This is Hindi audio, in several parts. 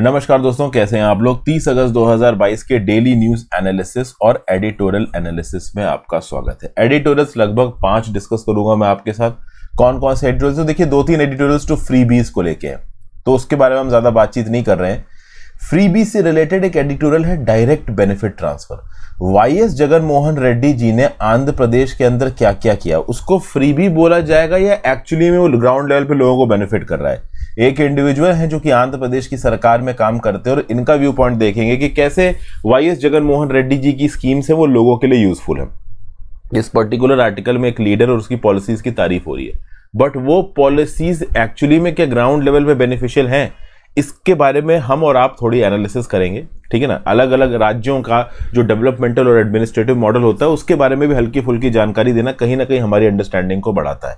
नमस्कार दोस्तों कैसे हैं आप लोग 30 अगस्त 2022 के डेली न्यूज एनालिसिस और एडिटोरियल एनालिसिस में आपका स्वागत है एडिटोरियल्स लगभग पांच डिस्कस करूंगा मैं आपके साथ कौन कौन से एडिटोरियल्स तो देखिए दो तीन एडिटोरियल्स तो फ्री बीज को लेके हैं तो उसके बारे में हम ज्यादा बातचीत नहीं कर रहे हैं फ्री बीज से रिलेटेड एक एडिटोरियल है direct benefit transfer Y S Jaganmohan Reddy ji ने आंध्र प्रदेश के अंदर क्या क्या किया उसको फ्री बी बोला जाएगा या एक्चुअली में वो ग्राउंड लेवल पे लोगों को बेनिफिट कर रहा है एक इंडिविजुअल हैं जो कि आंध्र प्रदेश की सरकार में काम करते हैं और इनका व्यू पॉइंट देखेंगे कि कैसे वाई एस जगनमोहन रेड्डी जी की स्कीम्स हैं वो लोगों के लिए यूजफुल है इस पर्टिकुलर आर्टिकल में एक लीडर और उसकी पॉलिसीज की तारीफ हो रही है बट वो पॉलिसीज एक्चुअली में क्या ग्राउंड लेवल में बेनिफिशियल हैं इसके बारे में हम और आप थोड़ी एनालिसिस करेंगे ठीक है ना अलग अलग राज्यों का जो डेवलपमेंटल और एडमिनिस्ट्रेटिव मॉडल होता है उसके बारे में भी हल्की फुल्की जानकारी देना कहीं ना कहीं हमारी अंडरस्टैंडिंग को बढ़ाता है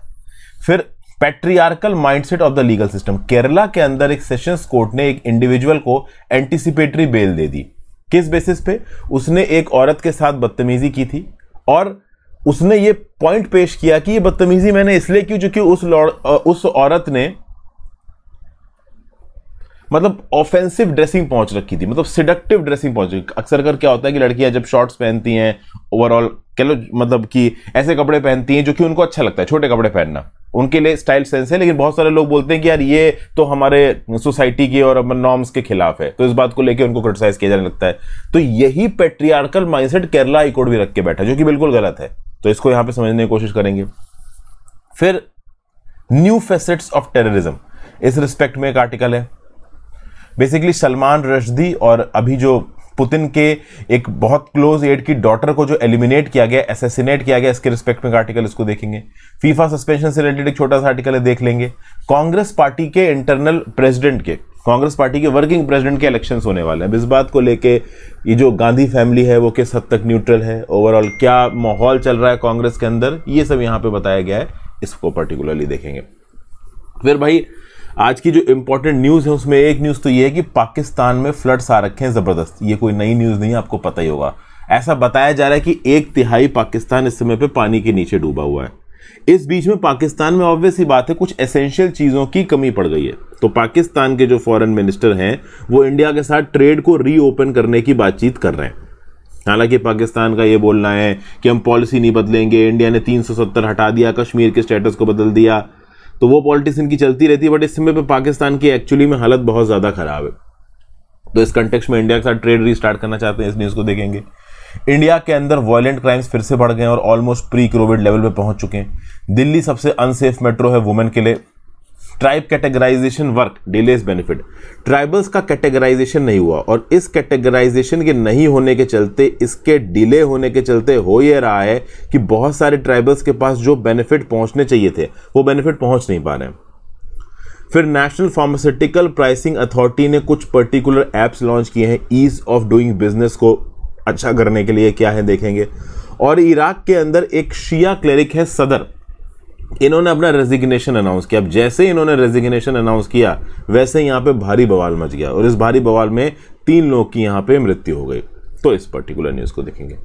फिर patriarchal mindset of the legal system Kerala के अंदर एक सेशंस कोर्ट ने एक इंडिविजुअल को एंटिसिपेटरी बेल दे दी किस बेसिस पे उसने एक औरत के साथ बदतमीजी की थी और उसने ये पॉइंट पेश किया कि ये बदतमीजी मैंने इसलिए की क्योंकि उस उस औरत ने मतलब ऑफेंसिव ड्रेसिंग पहुंच रखी थी मतलब सिडक्टिव ड्रेसिंग पहुंच रखी अक्सर कर क्या होता है कि लड़कियां जब शॉर्ट्स पहनती हैं ओवरऑल कह लो मतलब कि ऐसे कपड़े पहनती हैं जो कि उनको अच्छा लगता है छोटे कपड़े पहनना उनके लिए स्टाइल सेंस है लेकिन बहुत सारे लोग बोलते हैं कि यार ये तो हमारे सोसाइटी के और नॉर्म्स के खिलाफ है तो इस बात को लेकर उनको क्रिटिसाइज किया जाने लगता है तो यही पेट्रियार्कल माइंडसेट केरला हाईकोर्ट भी रख के बैठा जो कि बिल्कुल गलत है तो इसको यहां पर समझने की कोशिश करेंगे फिर न्यू फेसेट्स ऑफ टेररिज्म इस रिस्पेक्ट में एक आर्टिकल है बेसिकली सलमान रशदी और अभी जो पुतिन के एक बहुत क्लोज एड की डॉटर को जो एलिमिनेट किया गया एसेसिनेट किया गया इसके रिस्पेक्ट में आर्टिकल इसको देखेंगे फीफा सस्पेंशन से रिलेटेड एक छोटा सा आर्टिकल है देख लेंगे कांग्रेस पार्टी के इंटरनल प्रेसिडेंट के कांग्रेस पार्टी के वर्किंग प्रेसिडेंट के इलेक्शन होने वाले हैं इस बात को लेके ये जो गांधी फैमिली है वो किस हद तक न्यूट्रल है ओवरऑल क्या माहौल चल रहा है कांग्रेस के अंदर ये सब यहाँ पे बताया गया है इसको पर्टिकुलरली देखेंगे फिर भाई आज की जो इम्पोर्टेंट न्यूज़ है उसमें एक न्यूज़ तो ये है कि पाकिस्तान में फ्लड्स आ रखे हैं ज़बरदस्त ये कोई नई न्यूज़ नहीं आपको पता ही होगा ऐसा बताया जा रहा है कि एक तिहाई पाकिस्तान इस समय पर पानी के नीचे डूबा हुआ है इस बीच में पाकिस्तान में ऑब्वियस ही बात है कुछ एसेंशियल चीज़ों की कमी पड़ गई है तो पाकिस्तान के जो फॉरेन मिनिस्टर हैं वो इंडिया के साथ ट्रेड को रीओपन करने की बातचीत कर रहे हैं हालांकि पाकिस्तान का ये बोलना है कि हम पॉलिसी नहीं बदलेंगे इंडिया ने 370 हटा दिया कश्मीर के स्टेटस को बदल दिया तो वो पॉलिटिक्स इनकी चलती रहती है बट इस समय पर पाकिस्तान की एक्चुअली में हालत बहुत ज़्यादा ख़राब है तो इस कंटेक्स में इंडिया के साथ ट्रेड रिस्टार्ट करना चाहते हैं इस न्यूज़ को देखेंगे इंडिया के अंदर वायलेंट क्राइम्स फिर से बढ़ गए और ऑलमोस्ट प्री कोविड लेवल पर पहुंच चुके हैं दिल्ली सबसे अनसेफ मेट्रो है वुमेन के लिए tribe categorisation work delays benefit tribals का कैटेगराइजेशन नहीं हुआ और इस कैटेगराइजेशन के नहीं होने के चलते इसके डिले होने के चलते हो ये रहा है कि बहुत सारे ट्राइबल्स के पास जो बेनिफिट पहुंचने चाहिए थे वो बेनिफिट पहुंच नहीं पा रहे हैं फिर नेशनल फार्मास्यूटिकल प्राइसिंग अथॉरिटी ने कुछ पर्टिकुलर ऐप्स लॉन्च किए हैं ईज ऑफ डूइंग बिजनेस को अच्छा करने के लिए क्या है देखेंगे और इराक के अंदर एक शिया क्लेरिक है सदर इन्होंने अपना रेजिग्नेशन अनाउंस किया अब जैसे इन्होंने रेजिग्नेशन अनाउंस किया वैसे यहाँ पे भारी बवाल मच गया और इस भारी बवाल में तीन लोग की यहाँ पे मृत्यु हो गई तो इस पर्टिकुलर न्यूज़ को देखेंगे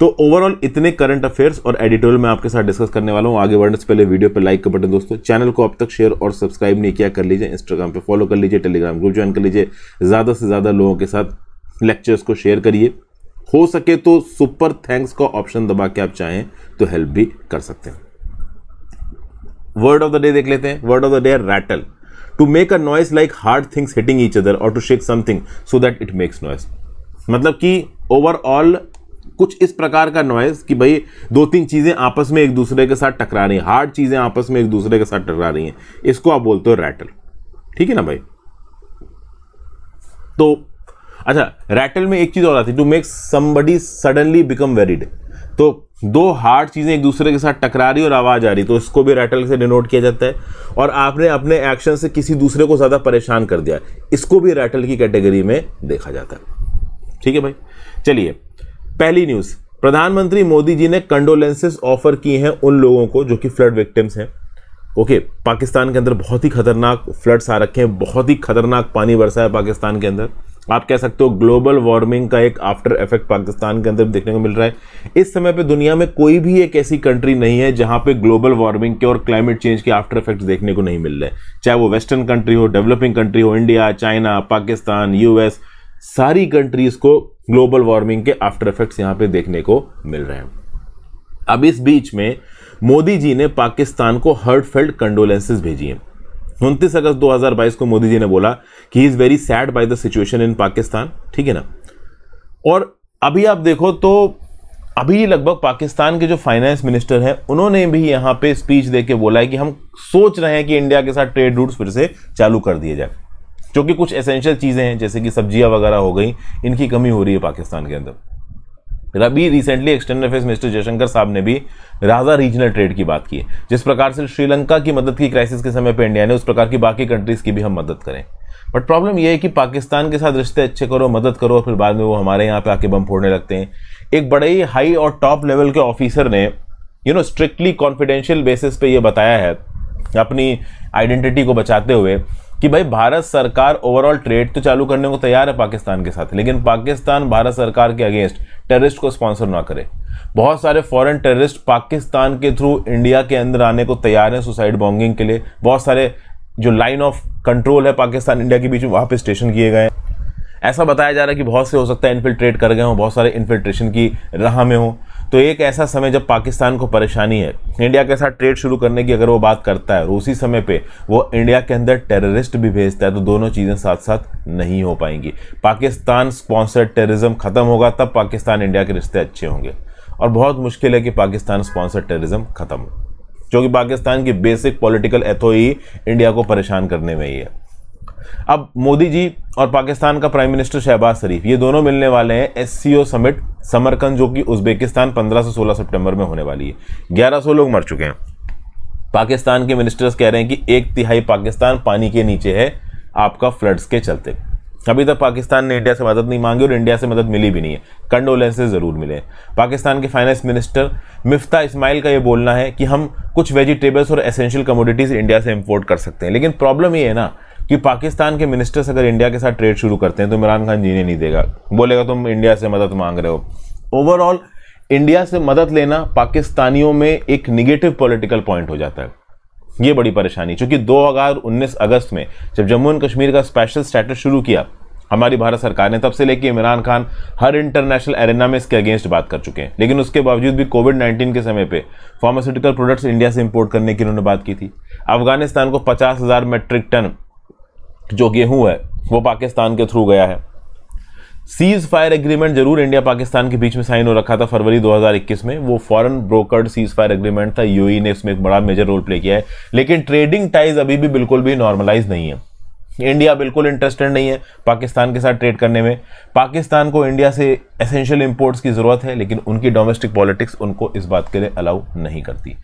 तो ओवरऑल इतने करंट अफेयर्स और एडिटोरियल मैं आपके साथ डिस्कस करने वाला हूँ आगे बढ़ने से पहले वीडियो पर लाइक का बटन दोस्तों चैनल को अब तक शेयर और सब्सक्राइब नहीं किया कर लीजिए इंस्टाग्राम पर फॉलो कर लीजिए टेलीग्राम ग्रुप ज्वाइन कर लीजिए ज़्यादा से ज़्यादा लोगों के साथ लेक्चर्स को शेयर करिए हो सके तो सुपर थैंक्स का ऑप्शन दबा के आप चाहें तो हेल्प भी कर सकते हैं वर्ड ऑफ द डे देख लेते हैं word of the day rattle to make a noise like hard things hitting each other और to shake something so that it makes noise मतलब कि ओवरऑल कुछ इस प्रकार का नॉइस कि भाई दो तीन चीज़ें आपस में एक दूसरे के साथ टकरा रही हैं हार्ड चीज़ें आपस में एक दूसरे के साथ टकरा रही हैं इसको आप बोलते हो रैटल ठीक है ना भाई तो अच्छा रैटल में एक चीज़ और आती है to make somebody suddenly become worried तो दो हार्ड चीज़ें एक दूसरे के साथ टकरा रही और आवाज़ आ रही तो इसको भी रैटल से डिनोट किया जाता है और आपने अपने एक्शन से किसी दूसरे को ज़्यादा परेशान कर दिया इसको भी रैटल की कैटेगरी में देखा जाता है ठीक है भाई चलिए पहली न्यूज़ प्रधानमंत्री मोदी जी ने कंडोलेंसेस ऑफर की हैं उन लोगों को जो कि फ्लड विक्टिम्स हैं ओके पाकिस्तान के अंदर बहुत ही खतरनाक फ्लड्स आ रखे हैं बहुत ही खतरनाक पानी बरसा है पाकिस्तान के अंदर आप कह सकते हो ग्लोबल वार्मिंग का एक आफ्टर इफेक्ट पाकिस्तान के अंदर देखने को मिल रहा है इस समय पे दुनिया में कोई भी एक ऐसी कंट्री नहीं है जहां पे ग्लोबल वार्मिंग के और क्लाइमेट चेंज के आफ्टर इफेक्ट देखने को नहीं मिल रहे चाहे वो वेस्टर्न कंट्री हो डेवलपिंग कंट्री हो इंडिया चाइना पाकिस्तान यूएस सारी कंट्रीज को ग्लोबल वार्मिंग के आफ्टर इफेक्ट्स यहाँ पे देखने को मिल रहे हैं अब इस बीच में मोदी जी ने पाकिस्तान को हर्ट फेल्ड कंडोलेंसेज भेजी हैं उनतीस अगस्त 2022 को मोदी जी ने बोला कि is very sad by the situation in Pakistan ठीक है ना और अभी आप देखो तो अभी लगभग पाकिस्तान के जो फाइनेंस मिनिस्टर हैं उन्होंने भी यहां पे स्पीच देके बोला है कि हम सोच रहे हैं कि इंडिया के साथ ट्रेड रूट्स फिर से चालू कर दिए जाए क्योंकि कुछ एसेंशियल चीज़ें हैं जैसे कि सब्जियां वगैरह हो गई इनकी कमी हो रही है पाकिस्तान के अंदर रबी recently external affairs minister Jaishankar साहब ने भी राजा रीजनल ट्रेड की बात की है जिस प्रकार से श्रीलंका की मदद की क्राइसिस के समय पर इंडिया ने उस प्रकार की बाकी कंट्रीज की भी हम मदद करें बट प्रॉब्लम यह है कि पाकिस्तान के साथ रिश्ते अच्छे करो मदद करो फिर बाद में वो हमारे यहाँ पे आके बम फोड़ने लगते हैं एक बड़े ही हाई और टॉप लेवल के ऑफिसर ने you know strictly confidential basis पे ये बताया है अपनी आइडेंटिटी को बचाते हुए कि भाई भारत सरकार ओवरऑल ट्रेड तो चालू करने को तैयार है पाकिस्तान के साथ लेकिन पाकिस्तान भारत सरकार के अगेंस्ट टेररिस्ट को स्पॉन्सर ना करे बहुत सारे फॉरेन टेररिस्ट पाकिस्तान के थ्रू इंडिया के अंदर आने को तैयार हैं सुसाइड बॉम्बिंग के लिए बहुत सारे जो लाइन ऑफ कंट्रोल है पाकिस्तान इंडिया के बीच में वहाँ पर स्टेशन किए गए हैं ऐसा बताया जा रहा है कि बहुत से हो सकता है इन्फिल्ट्रेट कर गए हों बहुत सारे इन्फिल्ट्रेशन की राह में हों तो एक ऐसा समय जब पाकिस्तान को परेशानी है इंडिया के साथ ट्रेड शुरू करने की अगर वो बात करता है और उसी समय पे वो इंडिया के अंदर टेररिस्ट भी भेजता है तो दोनों चीज़ें साथ साथ नहीं हो पाएंगी पाकिस्तान स्पॉन्सर्ड टेररिज्म ख़त्म होगा तब पाकिस्तान इंडिया के रिश्ते अच्छे होंगे और बहुत मुश्किल है कि पाकिस्तान स्पॉन्सर्ड टेररिज्म ख़त्म हो जो कि पाकिस्तान की बेसिक पॉलिटिकल एथो ही इंडिया को परेशान करने में ही है अब मोदी जी और पाकिस्तान का प्राइम मिनिस्टर शहबाज शरीफ ये दोनों मिलने वाले हैं एस समिट समरकंद जो कि उज्बेकिस्तान 15 से 16 सितंबर में होने वाली है 1100 लोग मर चुके हैं पाकिस्तान के मिनिस्टर्स कह रहे हैं कि एक तिहाई पाकिस्तान पानी के नीचे है आपका फ्लड्स के चलते अभी तक पाकिस्तान ने इंडिया से मदद नहीं मांगी और इंडिया से मदद मिली भी नहीं है कंडोलेंसेज ज़रूर मिले पाकिस्तान के फाइनेंस मिनिस्टर मिफ्ता इस्माइल का ये बोलना है कि हम कुछ वेजिटेबल्स और एसेंशियल कमोडिटीज़ इंडिया से इम्पोर्ट कर सकते हैं लेकिन प्रॉब्लम ये है ना कि पाकिस्तान के मिनिस्टर्स अगर इंडिया के साथ ट्रेड शुरू करते हैं तो इमरान खान जीने नहीं देगा बोलेगा तुम इंडिया से मदद मांग रहे हो ओवरऑल इंडिया से मदद लेना पाकिस्तानियों में एक निगेटिव पॉलिटिकल पॉइंट हो जाता है ये बड़ी परेशानी चूंकि 2019 अगस्त में जब जम्मू एंड कश्मीर का स्पेशल स्टेटस शुरू किया हमारी भारत सरकार ने तब से लेकर इमरान खान हर इंटरनेशनल एरेना में इसके अगेंस्ट बात कर चुके हैं लेकिन उसके बावजूद भी कोविड 19 के समय पे फार्मास्यूटिकल प्रोडक्ट्स इंडिया से इंपोर्ट करने की उन्होंने बात की थी अफगानिस्तान को पचास हज़ार मेट्रिक टन जो गेहूं है वो पाकिस्तान के थ्रू गया है सीज फायर एग्रीमेंट जरूर इंडिया पाकिस्तान के बीच में साइन हो रखा था फरवरी 2021 में वो foreign brokered ceasefire agreement था यूएई e ने इसमें एक बड़ा मेजर रोल प्ले किया है लेकिन ट्रेडिंग टाइज अभी भी बिल्कुल भी नॉर्मलाइज नहीं है इंडिया बिल्कुल इंटरेस्टेड नहीं है पाकिस्तान के साथ ट्रेड करने में पाकिस्तान को इंडिया से एसेंशियल इंपोर्ट्स की ज़रूरत है लेकिन उनकी डोमेस्टिक पॉलिटिक्स उनको इस बात के लिए अलाउ नहीं करती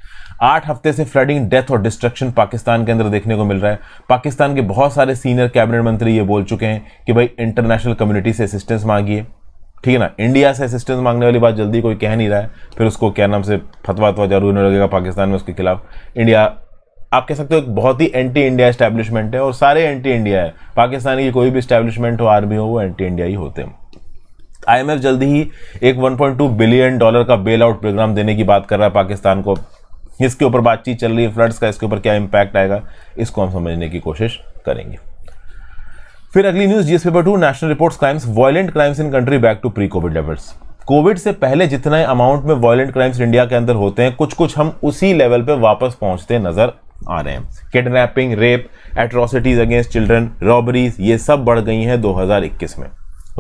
आठ हफ्ते से फ्लडिंग डेथ और डिस्ट्रक्शन पाकिस्तान के अंदर देखने को मिल रहा है पाकिस्तान के बहुत सारे सीनियर कैबिनेट मंत्री ये बोल चुके हैं कि भाई इंटरनेशनल कम्युनिटी से असिस्टेंस मांगिए ठीक है ना इंडिया से असिस्टेंस मांगने वाली बात जल्दी कोई कह नहीं रहा है फिर उसको क्या नाम से फतवा तो जरूर लगेगा पाकिस्तान में उसके खिलाफ इंडिया आप कह सकते हो एक बहुत ही एंटी इंडिया स्टैब्लिशमेंट है और सारे एंटी इंडिया है पाकिस्तान की कोई भी स्टैब्लिशमेंट हो आर्मी हो वो एंटी इंडिया ही होते हैं आईएमएफ जल्दी ही एक 1.2 बिलियन डॉलर का बेल आउट प्रोग्राम देने की बात कर रहा है पाकिस्तान को इसके ऊपर बातचीत चल रही है फ्लड्स का इसके ऊपर क्या इम्पैक्ट आएगा इसको हम समझने की कोशिश करेंगे फिर अगली news GS paper two national reports crimes violent crimes in country back to pre COVID levels COVID से पहले जितना अमाउंट में वॉयेंट क्राइम्स इंडिया के अंदर होते हैं कुछ कुछ हम उसी लेवल पे वापस पहुंचते नजर आ रहे हैं kidnapping rape atrocities against children robberies ये सब बढ़ गई हैं 2021 में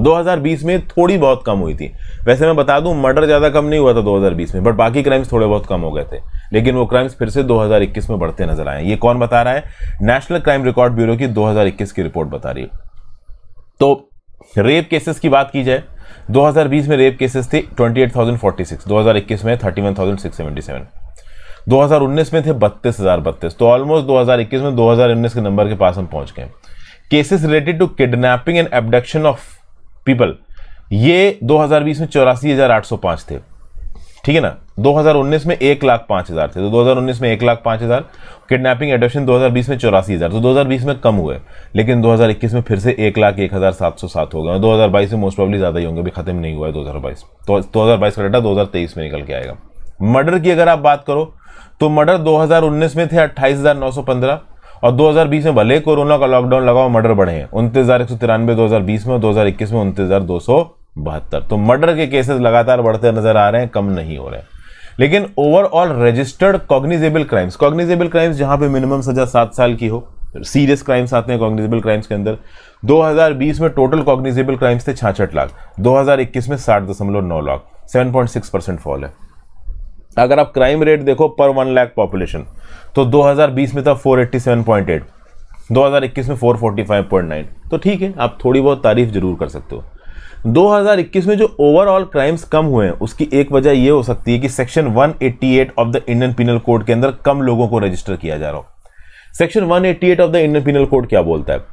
2020 में थोड़ी बहुत कम हुई थी वैसे मैं बता दूं मर्डर ज़्यादा कम नहीं हुआ था 2020 में बट बाकी क्राइम्स थोड़े बहुत कम हो गए थे लेकिन वो क्राइम्स फिर से 2021 में बढ़ते नजर आए ये कौन बता रहा है नेशनल क्राइम रिकॉर्ड ब्यूरो की 2021 की रिपोर्ट बता रही है तो रेप केसेस की बात की जाए 2020 में रेप केसेस थे 28,046 2021 में 31,677 2019 में थे बत्तीस हजार बत्तीस तो ऑलमोस्ट 2021 में 2019 के नंबर के पास हम पहुंच गए cases related to kidnapping and abduction of people ये 2020 में चौरासी हजार आठ सौ पांच थे ठीक है ना 2019 में एक लाख पांच हजार थे तो 2019 में एक लाख पांच हजार किडनैपिंग एडप्शन 2020 में चौरासी हजार तो 2020 में कम हुए लेकिन 2021 में फिर से एक लाख एक हजार सात सौ सात हो गए दो हजार बाईस में मोस्ट प्रॉब्ली ज्यादा ही होंगे अभी खत्म नहीं हुआ है दो हजार बाईस दो हजार बाईस का डाटा दो हजार तेईस में निकल के आएगा मर्डर की अगर आप बात करो तो मर्डर 2019 में थे 28,915 और 2020 में भले कोरोना का लॉकडाउन लगा मर्डर बढ़े हैं उनतीस हजार एक सौ तिरानवे दो हजार बीस में दो हजार इक्कीस में उनतीस हजार दो सौ बहत्तर तो मर्डर के केसेस लगातार बढ़ते नजर आ रहे हैं कम नहीं हो रहे हैं लेकिन overall registered cognisable crimes cognisable crimes जहां पे मिनिमम सजा सात साल की हो सीरियस क्राइम्स आते हैं कॉग्निजेबल क्राइम्स के अंदर 2020 में टोटल कॉग्निजेबल क्राइम्स थे छाछठ लाख 2021 में साठ दशमलव नौ लाख 7.6 परसेंट फॉल है अगर आप क्राइम रेट देखो पर वन लाख पॉपुलेशन तो 2020 में था 487.8 2021 में 445.9 तो ठीक है आप थोड़ी बहुत तारीफ जरूर कर सकते हो 2021 में जो ओवरऑल क्राइम्स कम हुए हैं उसकी एक वजह यह हो सकती है कि section 188 of the Indian penal code के अंदर कम लोगों को रजिस्टर किया जा रहा हो section 188 of the Indian penal code क्या बोलता है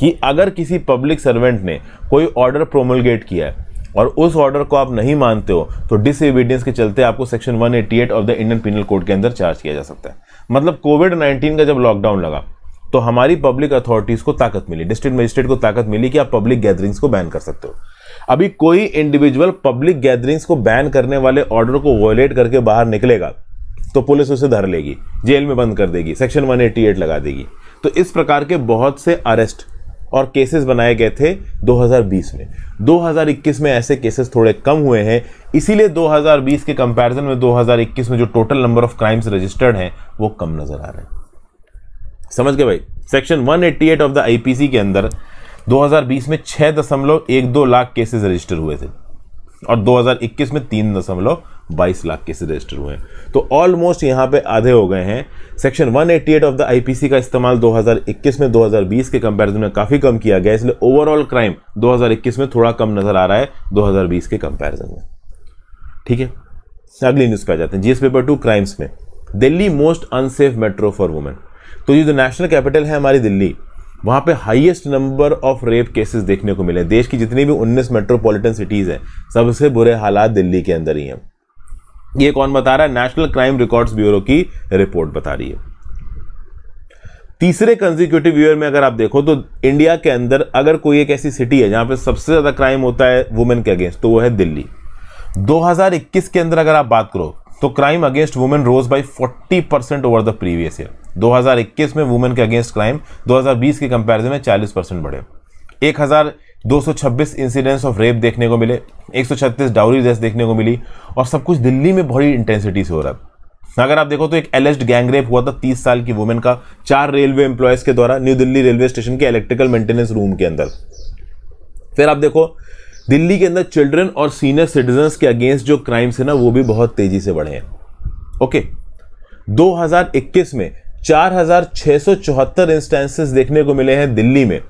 कि अगर किसी पब्लिक सर्वेंट ने कोई ऑर्डर प्रोमोलगेट किया है और उस ऑर्डर को आप नहीं मानते हो तो डिसएविडेंस के चलते आपको section 188 of the Indian penal code के अंदर चार्ज किया जा सकता है मतलब कोविड 19 का जब लॉकडाउन लगा तो हमारी पब्लिक अथॉरिटीज़ को ताकत मिली डिस्ट्रिक्ट मजिस्ट्रेट को ताकत मिली कि आप पब्लिक गैदरिंग्स को बैन कर सकते हो अभी कोई इंडिविजुअल पब्लिक गैदरिंग्स को बैन करने वाले ऑर्डर को वॉयलेट करके बाहर निकलेगा तो पुलिस उसे धर लेगी जेल में बंद कर देगी सेक्शन 188 लगा देगी तो इस प्रकार के बहुत से अरेस्ट और केसेस बनाए गए थे 2020 में 2021 में ऐसे केसेस थोड़े कम हुए हैं इसीलिए 2020 के कंपैरिजन में 2021 में जो total number of crimes registered हैं वो कम नज़र आ रहे हैं समझ गए भाई सेक्शन 188 ऑफ द आईपीसी के अंदर 2020 में छः दशमलव एक दो लाख केसेज रजिस्टर हुए थे और 2021 में तीन दशमलव 22 लाख केसेस रजिस्टर हुए हैं तो ऑलमोस्ट यहाँ पे आधे हो गए हैं सेक्शन 188 ऑफ द आईपीसी का इस्तेमाल 2021 में 2020 के कंपैरिजन में काफ़ी कम किया गया इसलिए ओवरऑल क्राइम 2021 में थोड़ा कम नज़र आ रहा है 2020 के कंपैरिजन में ठीक है अगली न्यूज़ पे आ जाते हैं जी पेपर टू क्राइम्स में Delhi most unsafe metro for women तो ये जो नेशनल कैपिटल है हमारी दिल्ली वहाँ पे highest number of rape cases देखने को मिले देश की जितनी भी 19 मेट्रोपॉलिटन सिटीज़ हैं सबसे बुरे हालात दिल्ली के अंदर ही हैं ये कौन बता रहा है नेशनल क्राइम रिकॉर्ड्स ब्यूरो की रिपोर्ट बता रही है तीसरे कंजिक्यूटिव ईयर में अगर आप देखो तो इंडिया के अंदर अगर कोई एक ऐसी सिटी है जहां पे सबसे ज्यादा क्राइम होता है वुमेन के अगेंस्ट तो वो है दिल्ली 2021 के अंदर अगर आप बात करो तो crime against women rose by 40 percent over the previous year 2021 में वुमेन के अगेंस्ट क्राइम 2020 के कंपैरिजन में 40 परसेंट बढ़े एक हजार 226 इंसिडेंट्स ऑफ रेप देखने को मिले 136 डाउरी रेस देखने को मिली और सब कुछ दिल्ली में बड़ी इंटेंसिटी से हो रहा था अगर आप देखो तो एक एलेस्ड गैंग रेप हुआ था 30 साल की वुमेन का चार रेलवे एम्प्लॉयज़ के द्वारा न्यू दिल्ली रेलवे स्टेशन के इलेक्ट्रिकल मेंटेनेंस रूम के अंदर फिर आप देखो दिल्ली के अंदर चिल्ड्रन और सीनियर सिटीजन्स के अगेंस्ट जो क्राइम्स है ना वो भी बहुत तेजी से बढ़े हैं ओके 2021 में चार इंस्टेंसेस देखने को मिले हैं दिल्ली में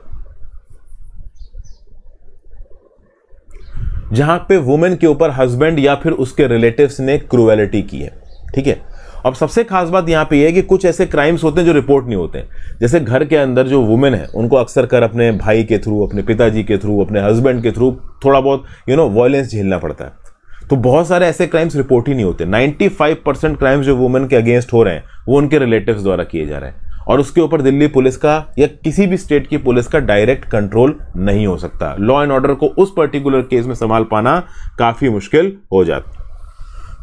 जहां पे वुमेन के ऊपर हस्बैंड या फिर उसके रिलेटिव्स ने क्रुएलिटी की है ठीक है अब सबसे खास बात यहाँ पे यह है कि कुछ ऐसे क्राइम्स होते हैं जो रिपोर्ट नहीं होते जैसे घर के अंदर जो वुमेन है उनको अक्सर कर अपने भाई के थ्रू अपने पिताजी के थ्रू अपने हस्बैंड के थ्रू थोड़ा बहुत यू नो वॉयलेंस झेलना पड़ता है तो बहुत सारे ऐसे क्राइम्स रिपोर्ट ही नहीं होते 95 परसेंट क्राइम्स जो वुमेन के अगेंस्ट हो रहे हैं वो उनके रिलेटिव्स द्वारा किए जा रहे हैं और उसके ऊपर दिल्ली पुलिस का या किसी भी स्टेट की पुलिस का डायरेक्ट कंट्रोल नहीं हो सकता लॉ एंड ऑर्डर को उस पर्टिकुलर केस में संभाल पाना काफ़ी मुश्किल हो जाता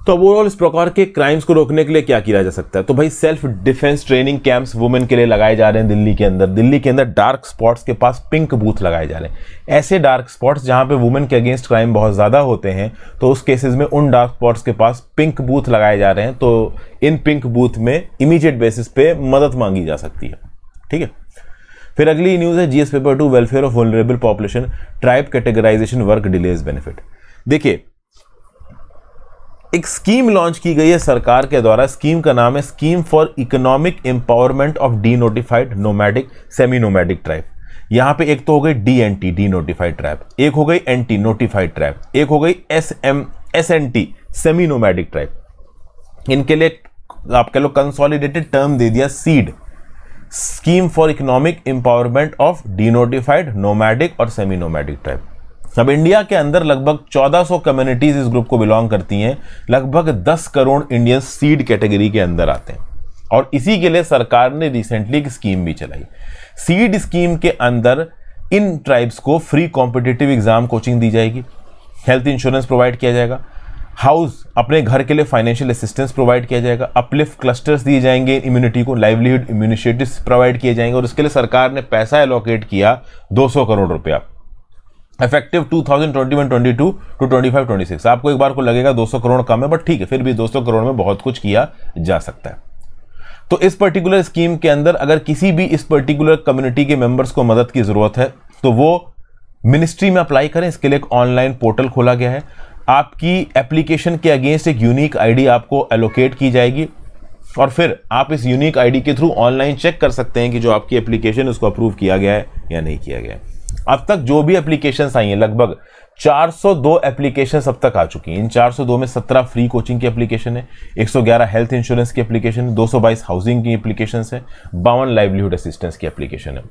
तो ओवरऑल इस प्रकार के क्राइम्स को रोकने के लिए क्या किया जा सकता है तो भाई self defence training camps women के लिए लगाए जा रहे हैं दिल्ली के अंदर दिल्ली के अंदर डार्क स्पॉट्स के पास पिंक बूथ लगाए जा रहे हैं ऐसे डार्क स्पॉट्स जहां पे वुमेन के अगेंस्ट क्राइम बहुत ज़्यादा होते हैं तो उस केसेज में उन डार्क स्पॉट्स के पास पिंक बूथ लगाए जा रहे हैं तो इन पिंक बूथ में इमीजिएट बेसिस पे मदद मांगी जा सकती है ठीक है फिर अगली न्यूज़ है GS paper two welfare of vulnerable population tribe categorisation work delays benefit देखिए एक स्कीम लॉन्च की गई है सरकार के द्वारा स्कीम का नाम है scheme for economic empowerment of denotified nomadic semi nomadic tribe यहाँ पे एक तो हो गई D N T denotified tribe एक हो गई एन टी नोटिफाइड ट्राइब एक हो गई S M S N T semi nomadic tribe इनके लिए आप कह लो कंसोलिडेटेड टर्म दे दिया SEED scheme for economic empowerment of denotified nomadic और सेमी नोमैडिक ट्राइब सब इंडिया के अंदर लगभग 1400 कम्युनिटीज इस ग्रुप को बिलोंग करती हैं लगभग 10 करोड़ इंडियन सीड कैटेगरी के अंदर आते हैं और इसी के लिए सरकार ने रिसेंटली एक स्कीम भी चलाई सीड स्कीम के अंदर इन ट्राइब्स को फ्री कॉम्पिटिटिव एग्जाम कोचिंग दी जाएगी हेल्थ इंश्योरेंस प्रोवाइड किया जाएगा हाउस अपने घर के लिए फाइनेंशियल असिस्टेंस प्रोवाइड किया जाएगा अपलिफ्ट क्लस्टर्स दिए जाएंगे इम्यूनिटी को लाइवलीहुड इम्यूनिशिएटिव प्रोवाइड किए जाएंगे और इसके लिए सरकार ने पैसा एलोकेट किया 200 करोड़ रुपया इफेक्टिव 2021-22 टू 25-26 आपको एक बार को लगेगा 200 करोड़ कम है बट ठीक है फिर भी 200 करोड़ में बहुत कुछ किया जा सकता है तो इस पर्टिकुलर स्कीम के अंदर अगर किसी भी इस पर्टिकुलर कम्युनिटी के मेंबर्स को मदद की ज़रूरत है तो वो मिनिस्ट्री में अप्लाई करें इसके लिए एक ऑनलाइन पोर्टल खोला गया है आपकी एप्लीकेशन के अगेंस्ट एक यूनिक आईडी आपको एलोकेट की जाएगी और फिर आप इस यूनिक आईडी के थ्रू ऑनलाइन चेक कर सकते हैं कि जो आपकी एप्लीकेशन उसको अप्रूव किया गया है या नहीं किया गया है अब तक जो भी एप्लीकेशंस आई हैं लगभग 402 एप्लीकेशन अब तक आ चुकी हैं इन 402 में 17 फ्री कोचिंग की एप्लीकेशन है 111 हेल्थ इंश्योरेंस की एप्लीकेशन है 222 हाउसिंग की एप्लीकेशन है बावन लाइवलीहुड असिस्टेंस की एप्लीकेशन है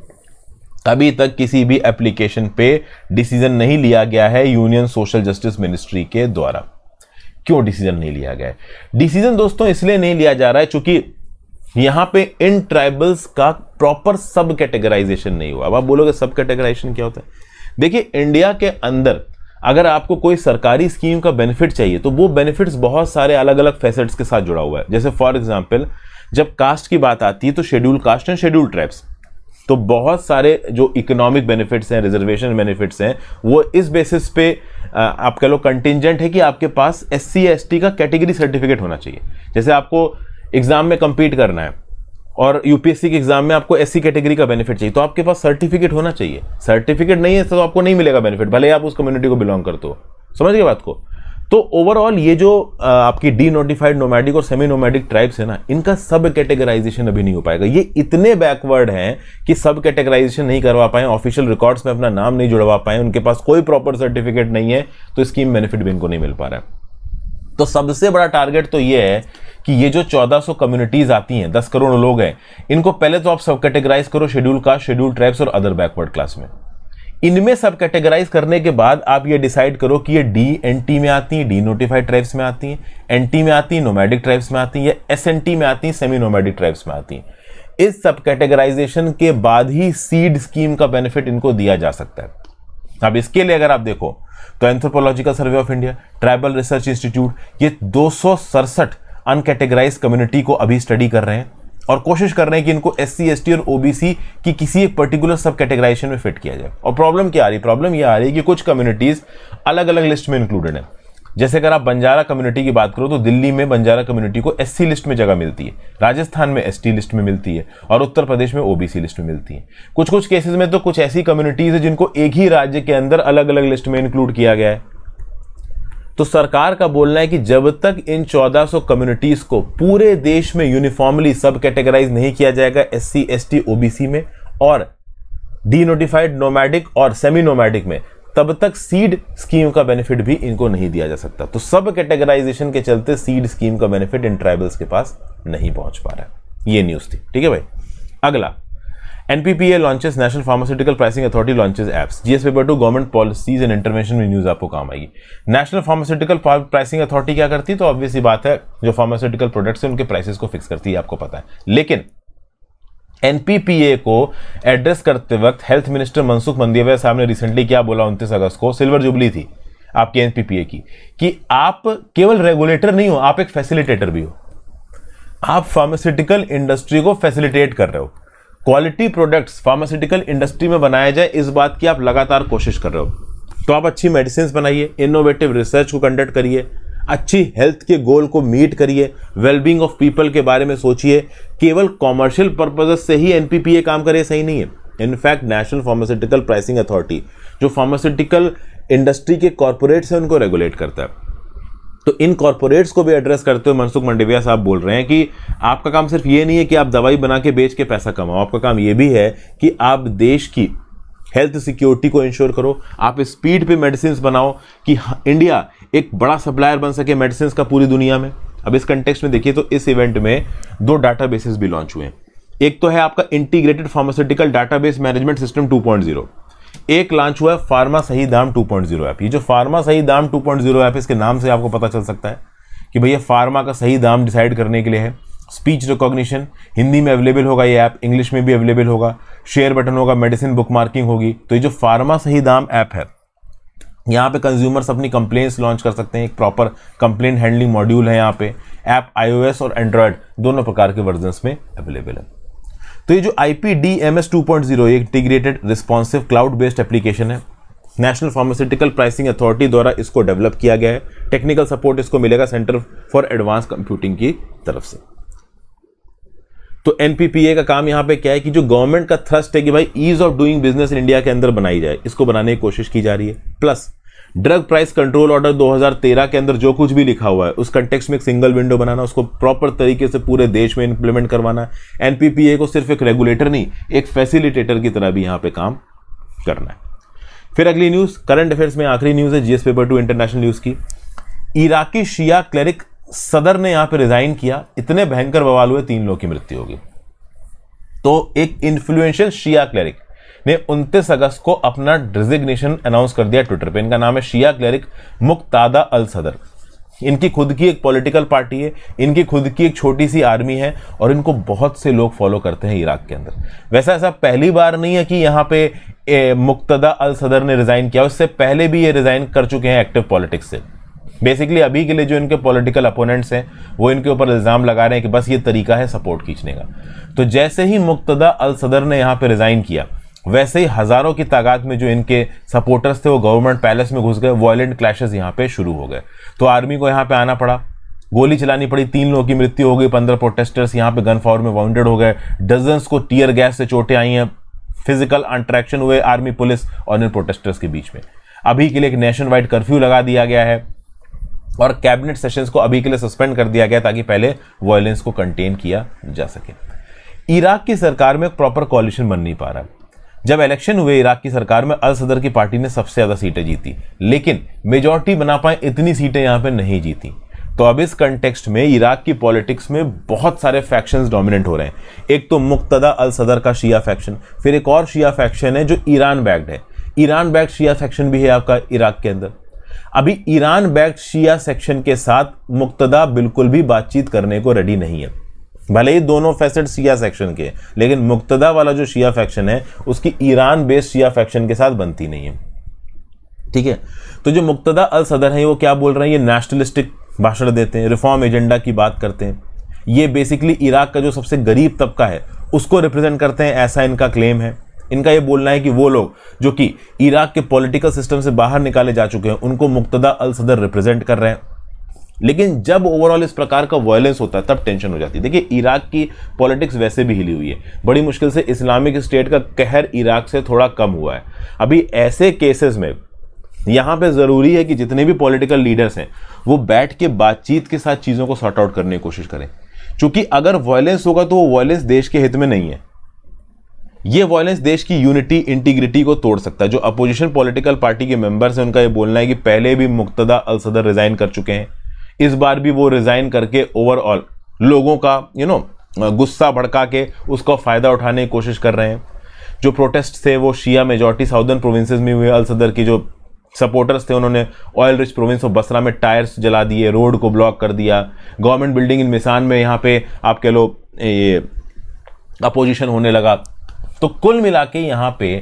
अभी तक किसी भी एप्लीकेशन पे डिसीजन नहीं लिया गया है यूनियन सोशल जस्टिस मिनिस्ट्री के द्वारा क्यों डिसीजन नहीं लिया गया है डिसीजन दोस्तों इसलिए नहीं लिया जा रहा है चूंकि यहां पे इन ट्राइबल्स का प्रॉपर सब कैटेगराइजेशन नहीं हुआ अब आप बोलोगे सब कैटेगराइजेशन क्या होता है देखिए इंडिया के अंदर अगर आपको कोई सरकारी स्कीम का बेनिफिट चाहिए तो वो बेनिफिट्स बहुत सारे अलग अलग फैसेट्स के साथ जुड़ा हुआ है जैसे फॉर एग्जाम्पल जब कास्ट की बात आती है तो schedule caste and schedule tribes तो बहुत सारे जो इकोनॉमिक बेनिफिट्स हैं रिजर्वेशन बेनिफिट्स हैं वो इस बेसिस पे आप कह लो कंटिजेंट है कि आपके पास एस सी एस टी का कैटेगरी सर्टिफिकेट होना चाहिए जैसे आपको एग्जाम में कम्पीट करना है और यूपीएससी के एग्जाम में आपको एससी कैटेगरी का बेनिफिट चाहिए तो आपके पास सर्टिफिकेट होना चाहिए सर्टिफिकेट नहीं है तो आपको नहीं मिलेगा बेनिफिट भले आप उस कम्युनिटी को बिलोंग करते हो समझ गए बात को तो ओवरऑल ये जो आपकी डी नोटिफाइड नोमैडिक और सेमी नोमैडिक ट्राइब्स है ना इनका सब कैटेगराइजेशन अभी नहीं हो पाएगा ये इतने बैकवर्ड हैं कि सब कैटेगराइजेशन नहीं करवा पाए ऑफिशियल रिकॉर्ड्स में अपना नाम नहीं जुड़वा पाए उनके पास कोई प्रॉपर सर्टिफिकेट नहीं है तो स्कीम बेनिफिट भी इनको नहीं मिल पा रहा है तो सबसे बड़ा टारगेट तो ये है कि ये जो 1400 कम्युनिटीज़ आती हैं 10 करोड़ लोग हैं इनको पहले तो आप सब कैटेगराइज करो शेड्यूल कास्ट शेड्यूल ट्राइब्स और अदर बैकवर्ड क्लास में इनमें सब कैटेगराइज करने के बाद आप ये डिसाइड करो कि ये डी एन टी में आती हैं डी नोटिफाइड ट्राइब्स में आती हैं एन टी में आती हैं नोमैडिक ट्राइब्स में आती हैं या एस एन टी में आती हैं सेमी नोमैडिक ट्राइब्स में आती हैं इस सब कैटेगराइजेशन के बाद ही सीड स्कीम का बेनिफिट इनको दिया जा सकता है अब इसके लिए अगर आप देखो तो anthropological survey of India tribal research institute ये दो अनकेटेगराइज कम्युनिटी को अभी स्टडी कर रहे हैं और कोशिश कर रहे हैं कि इनको एस सी एस टी और ओबीसी की किसी एक पर्टिकुलर सब कैटेगराइजेशन में फिट किया जाए और प्रॉब्लम क्या आ रही है प्रॉब्लम ये आ रही है कि कुछ कम्युनिटीज़ अलग अलग लिस्ट में इंक्लूडेड हैं जैसे अगर आप बंजारा कम्युनिटी की बात करो तो दिल्ली में बंजारा कम्युनिटी को एस लिस्ट में जगह मिलती है राजस्थान में एस लिस्ट में मिलती है और उत्तर प्रदेश में ओबीसी लिस्ट में मिलती है कुछ कुछ केसेज में तो कुछ ऐसी कम्युनिटीज़ है जिनको एक ही राज्य के अंदर अलग अलग लिस्ट में इंक्लूड किया गया है तो सरकार का बोलना है कि जब तक इन 1400 कम्युनिटीज को पूरे देश में यूनिफॉर्मली सब कैटेगराइज नहीं किया जाएगा S C S T OBC में और डी नोटिफाइड नोमैडिक और सेमी नोमैडिक में तब तक सीड स्कीम का बेनिफिट भी इनको नहीं दिया जा सकता तो सब कैटेगराइजेशन के चलते सीड स्कीम का बेनिफिट इन ट्राइबल्स के पास नहीं पहुंच पा रहा है ये न्यूज थी ठीक है भाई अगला NPPA launches national pharmaceutical pricing Authority launches apps GS paper two government policies and intervention में न्यूज़ आपको काम आएगी नेशनल फार्मास्यूटिकल प्राइसिंग अथॉरिटी क्या करती है तो ऑब्वियसली बात है जो फार्मास्यूटिकल प्रोडक्ट्स है उनके प्राइसेस को फिक्स करती है आपको पता है लेकिन एनपीपीए को एड्रेस करते वक्त हेल्थ मिनिस्टर मनसुख मंदियावार साहब ने रिसेंटली क्या बोला उनतीस अगस्त को सिल्वर जुबली थी आपकी एनपीपीए की कि आप केवल रेगुलेटर नहीं हो आप एक फैसिलिटेटर भी हो आप फार्मास्यूटिकल इंडस्ट्री को फैसिलिटेट कर रहे हो क्वालिटी प्रोडक्ट्स फार्मास्यूटिकल इंडस्ट्री में बनाया जाए इस बात की आप लगातार कोशिश कर रहे हो तो आप अच्छी मेडिसिन बनाइए इनोवेटिव रिसर्च को कंडक्ट करिए अच्छी हेल्थ के गोल को मीट करिए वेलबींग ऑफ पीपल के बारे में सोचिए केवल कॉमर्शियल पर्पजेस से ही एनपीपीए काम करे सही नहीं है in fact national pharmaceutical pricing authority जो फार्मास्यूटिकल इंडस्ट्री के कॉरपोरेट्स हैं उनको रेगुलेट करता है तो इन कॉरपोरेट्स को भी एड्रेस करते हुए मनसुख मंडविया साहब बोल रहे हैं कि आपका काम सिर्फ ये नहीं है कि आप दवाई बना के बेच के पैसा कमाओ आपका काम ये भी है कि आप देश की हेल्थ सिक्योरिटी को इंश्योर करो आप स्पीड पे मेडिसिन बनाओ कि इंडिया एक बड़ा सप्लायर बन सके मेडिसिन का पूरी दुनिया में अब इस कंटेक्स में देखिए तो इस इवेंट में दो डाटा भी लॉन्च हुए हैं एक तो है आपका integrated pharmaceutical database management system 2.0 एक लॉन्च हुआ है फार्मा सही दाम 2.0 ऐप ये जो फार्मा सही दाम 2.0 ऐप इसके नाम से आपको पता चल सकता है कि भैया फार्मा का सही दाम डिसाइड करने के लिए है स्पीच रिकॉग्निशन हिंदी में अवेलेबल होगा ये ऐप इंग्लिश में भी अवेलेबल होगा शेयर बटन होगा मेडिसिन बुक मार्किंग होगी तो ये जो फार्मा सही दाम ऐप है यहाँ पे कंज्यूमर्स अपनी कंप्लेंट्स लॉन्च कर सकते हैं एक प्रॉपर कंप्लेंट हैंडलिंग मॉड्यूल है यहाँ पे ऐप आईओएस और एंड्रॉयड दोनों प्रकार के वर्जन्स में अवेलेबल है तो ये जो I P D M S two point zero integrated responsive cloud based application है नेशनल फार्मास्यूटिकल प्राइसिंग अथॉरिटी द्वारा इसको डेवलप किया गया है टेक्निकल सपोर्ट इसको मिलेगा सेंटर फॉर एडवांस कंप्यूटिंग की तरफ से तो एनपीपीए का काम यहाँ पे क्या है कि जो गवर्नमेंट का थ्रस्ट है कि भाई ease of doing business in India के अंदर बनाई जाए इसको बनाने की कोशिश की जा रही है plus drug price control order 2013 के अंदर जो कुछ भी लिखा हुआ है उस कंटेक्स में एक सिंगल विंडो बनाना उसको प्रॉपर तरीके से पूरे देश में इंप्लीमेंट करवाना एनपीपीए को सिर्फ एक रेगुलेटर नहीं एक फैसिलिटेटर की तरह भी यहाँ पे काम करना है फिर अगली न्यूज़ करंट अफेयर्स में आखिरी न्यूज़ है GS paper two international news की इराकी शिया क्लरिक सदर ने यहाँ पर रिजाइन किया इतने भयंकर बवाल हुए तीन लोगों की मृत्यु होगी तो एक इन्फ्लुएंशियल शिया क्लरिक ने 29 अगस्त को अपना डिजिग्नेशन अनाउंस कर दिया ट्विटर पे इनका नाम है शिया क्लेरिक मुक्तादा अल सदर इनकी खुद की एक पॉलिटिकल पार्टी है इनकी खुद की एक छोटी सी आर्मी है और इनको बहुत से लोग फॉलो करते हैं इराक के अंदर वैसा ऐसा पहली बार नहीं है कि यहाँ पे मुक्तदा अल सदर ने रिज़ाइन किया उससे पहले भी ये रिज़ाइन कर चुके हैं एक्टिव पॉलिटिक्स से बेसिकली अभी के लिए जो इनके पॉलिटिकल अपोनेंट्स हैं वो इनके ऊपर इल्ज़ाम लगा रहे हैं कि बस ये तरीका है सपोर्ट खींचने का तो जैसे ही मुक्तदा अल सदर ने यहाँ पर रिज़ाइन किया वैसे ही हज़ारों की तादाद में जो इनके सपोर्टर्स थे वो गवर्नमेंट पैलेस में घुस गए वायलेंट क्लैशेस यहाँ पे शुरू हो गए तो आर्मी को यहाँ पे आना पड़ा गोली चलानी पड़ी तीन लोगों की मृत्यु हो गई पंद्रह प्रोटेस्टर्स यहाँ पे गन फॉर में वाउंडेड हो गए डजन्स को टीयर गैस से चोटें आई हैं फिजिकल अंट्रैक्शन हुए आर्मी पुलिस और इन प्रोटेस्टर्स के बीच में अभी के लिए एक नेशन वाइड कर्फ्यू लगा दिया गया है और कैबिनेट सेशंस को अभी के लिए सस्पेंड कर दिया गया ताकि पहले वायलेंस को कंटेन किया जा सके इराक की सरकार में प्रॉपर कॉल्यूशन बन नहीं पा रहा जब इलेक्शन हुए इराक की सरकार में अल सदर की पार्टी ने सबसे ज़्यादा सीटें जीती लेकिन मेजोरिटी बना पाए इतनी सीटें यहाँ पर नहीं जीती तो अब इस कंटेक्स्ट में इराक की पॉलिटिक्स में बहुत सारे फैक्शंस डोमिनेंट हो रहे हैं एक तो मुक्तदा अल सदर का शिया फैक्शन फिर एक और शिया फैक्शन है जो ईरान बैग्ड है ईरान बैग्ड शिया फैक्शन भी है आपका इराक के अंदर अभी ईरान बैग्ड शिया सेक्शन के साथ मुक्तदा बिल्कुल भी बातचीत करने को रेडी नहीं है भले ही दोनों फैसेट शिया सेक्शन के लेकिन मुक्तदा वाला जो शिया फैक्शन है उसकी ईरान बेस्ड शिया फैक्शन के साथ बनती नहीं है ठीक है तो जो मुक्तदा अल सदर है वो क्या बोल रहे हैं ये नेशनलिस्टिक भाषण देते हैं रिफॉर्म एजेंडा की बात करते हैं ये बेसिकली इराक का जो सबसे गरीब तबका है उसको रिप्रेजेंट करते हैं ऐसा इनका क्लेम है इनका ये बोलना है कि वो लोग जो कि इराक के पॉलिटिकल सिस्टम से बाहर निकाले जा चुके हैं उनको मुक्तदा अल सदर रिप्रेजेंट कर रहे हैं लेकिन जब ओवरऑल इस प्रकार का वायलेंस होता है तब टेंशन हो जाती है देखिए इराक की पॉलिटिक्स वैसे भी हिली हुई है बड़ी मुश्किल से इस्लामिक स्टेट का कहर इराक से थोड़ा कम हुआ है अभी ऐसे केसेस में यहाँ पे ज़रूरी है कि जितने भी पॉलिटिकल लीडर्स हैं वो बैठ के बातचीत के साथ चीज़ों को सॉर्ट आउट करने की कोशिश करें क्योंकि अगर वायलेंस होगा तो वो वायलेंस देश के हित में नहीं है ये वायलेंस देश की यूनिटी इंटीग्रिटी को तोड़ सकता है जो अपोजिशन पॉलिटिकल पार्टी के मेंबर्स हैं उनका ये बोलना है कि पहले भी मुक्तदा अलसदर रिज़ाइन कर चुके हैं इस बार भी वो रिज़ाइन करके ओवरऑल लोगों का यू नो गुस्सा भड़का के उसका फ़ायदा उठाने की कोशिश कर रहे हैं जो प्रोटेस्ट थे वो शिया मेजोरिटी साउदर्न प्रोविंस में हुए अल सदर की जो सपोर्टर्स थे उन्होंने oil rich province of Basra में टायर्स जला दिए रोड को ब्लॉक कर दिया गवर्नमेंट बिल्डिंग इन मिसान में यहाँ पे आप कह लो ये अपोजिशन होने लगा तो कुल मिला के यहाँ पे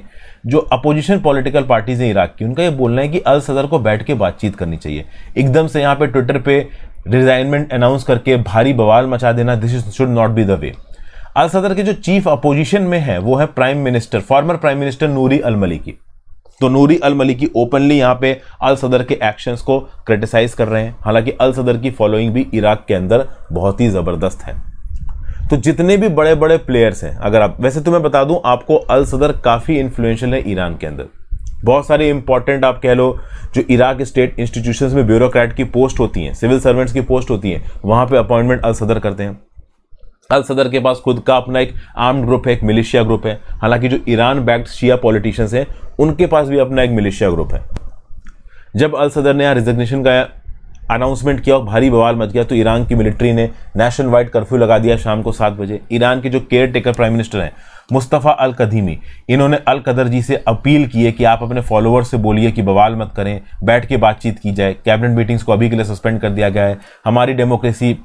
जो अपोजिशन पॉलिटिकल पार्टीज़ हैं इराक की उनका ये बोलना है कि अल सदर को बैठ के बातचीत करनी चाहिए एकदम से यहाँ पे ट्विटर पे रिजाइनमेंट अनाउंस करके भारी बवाल मचा देना this is should not be the way Al Sadr के जो चीफ अपोजिशन में है वो है prime minister former prime minister Nouri al Maliki तो नूरी अल मलिकी ओपनली यहाँ पे अल सदर के एक्शंस को क्रिटिसाइज कर रहे हैं हालांकि अल सदर की फॉलोइंग भी इराक के अंदर बहुत ही ज़बरदस्त है तो जितने भी बड़े बड़े प्लेयर्स हैं अगर आप वैसे तो मैं बता दूं आपको अल सदर काफ़ी इन्फ्लुएंशियल है ईरान के अंदर बहुत सारे इंपॉर्टेंट आप कह लो जो इराक स्टेट इंस्टीट्यूशन में ब्यूरोक्रेट की पोस्ट होती हैं सिविल सर्वेंट्स की पोस्ट होती हैं वहां पे अपॉइंटमेंट अल सदर करते हैं अल सदर के पास खुद का अपना एक आर्म्ड ग्रुप है एक मिलिशिया ग्रुप है हालांकि जो ईरान बैक्ड शिया पॉलिटिशियंस हैं उनके पास भी अपना एक मिलिशिया ग्रुप है जब अल सदर ने यहाँ रिजिग्नेशन का अनाउंसमेंट किया और भारी बवाल मच गया तो ईरान की मिलिट्री ने नेशनल वाइड कर्फ्यू लगा दिया शाम को सात बजे ईरान के जो केयर टेकर प्राइम मिनिस्टर हैं मुस्तफ़ा अल कदीमी इन्होंने अल कदर जी से अपील की है कि आप अपने फॉलोअर्स से बोलिए कि बवाल मत करें बैठ के बातचीत की जाए कैबिनेट मीटिंग्स को अभी के लिए सस्पेंड कर दिया गया है हमारी डेमोक्रेसी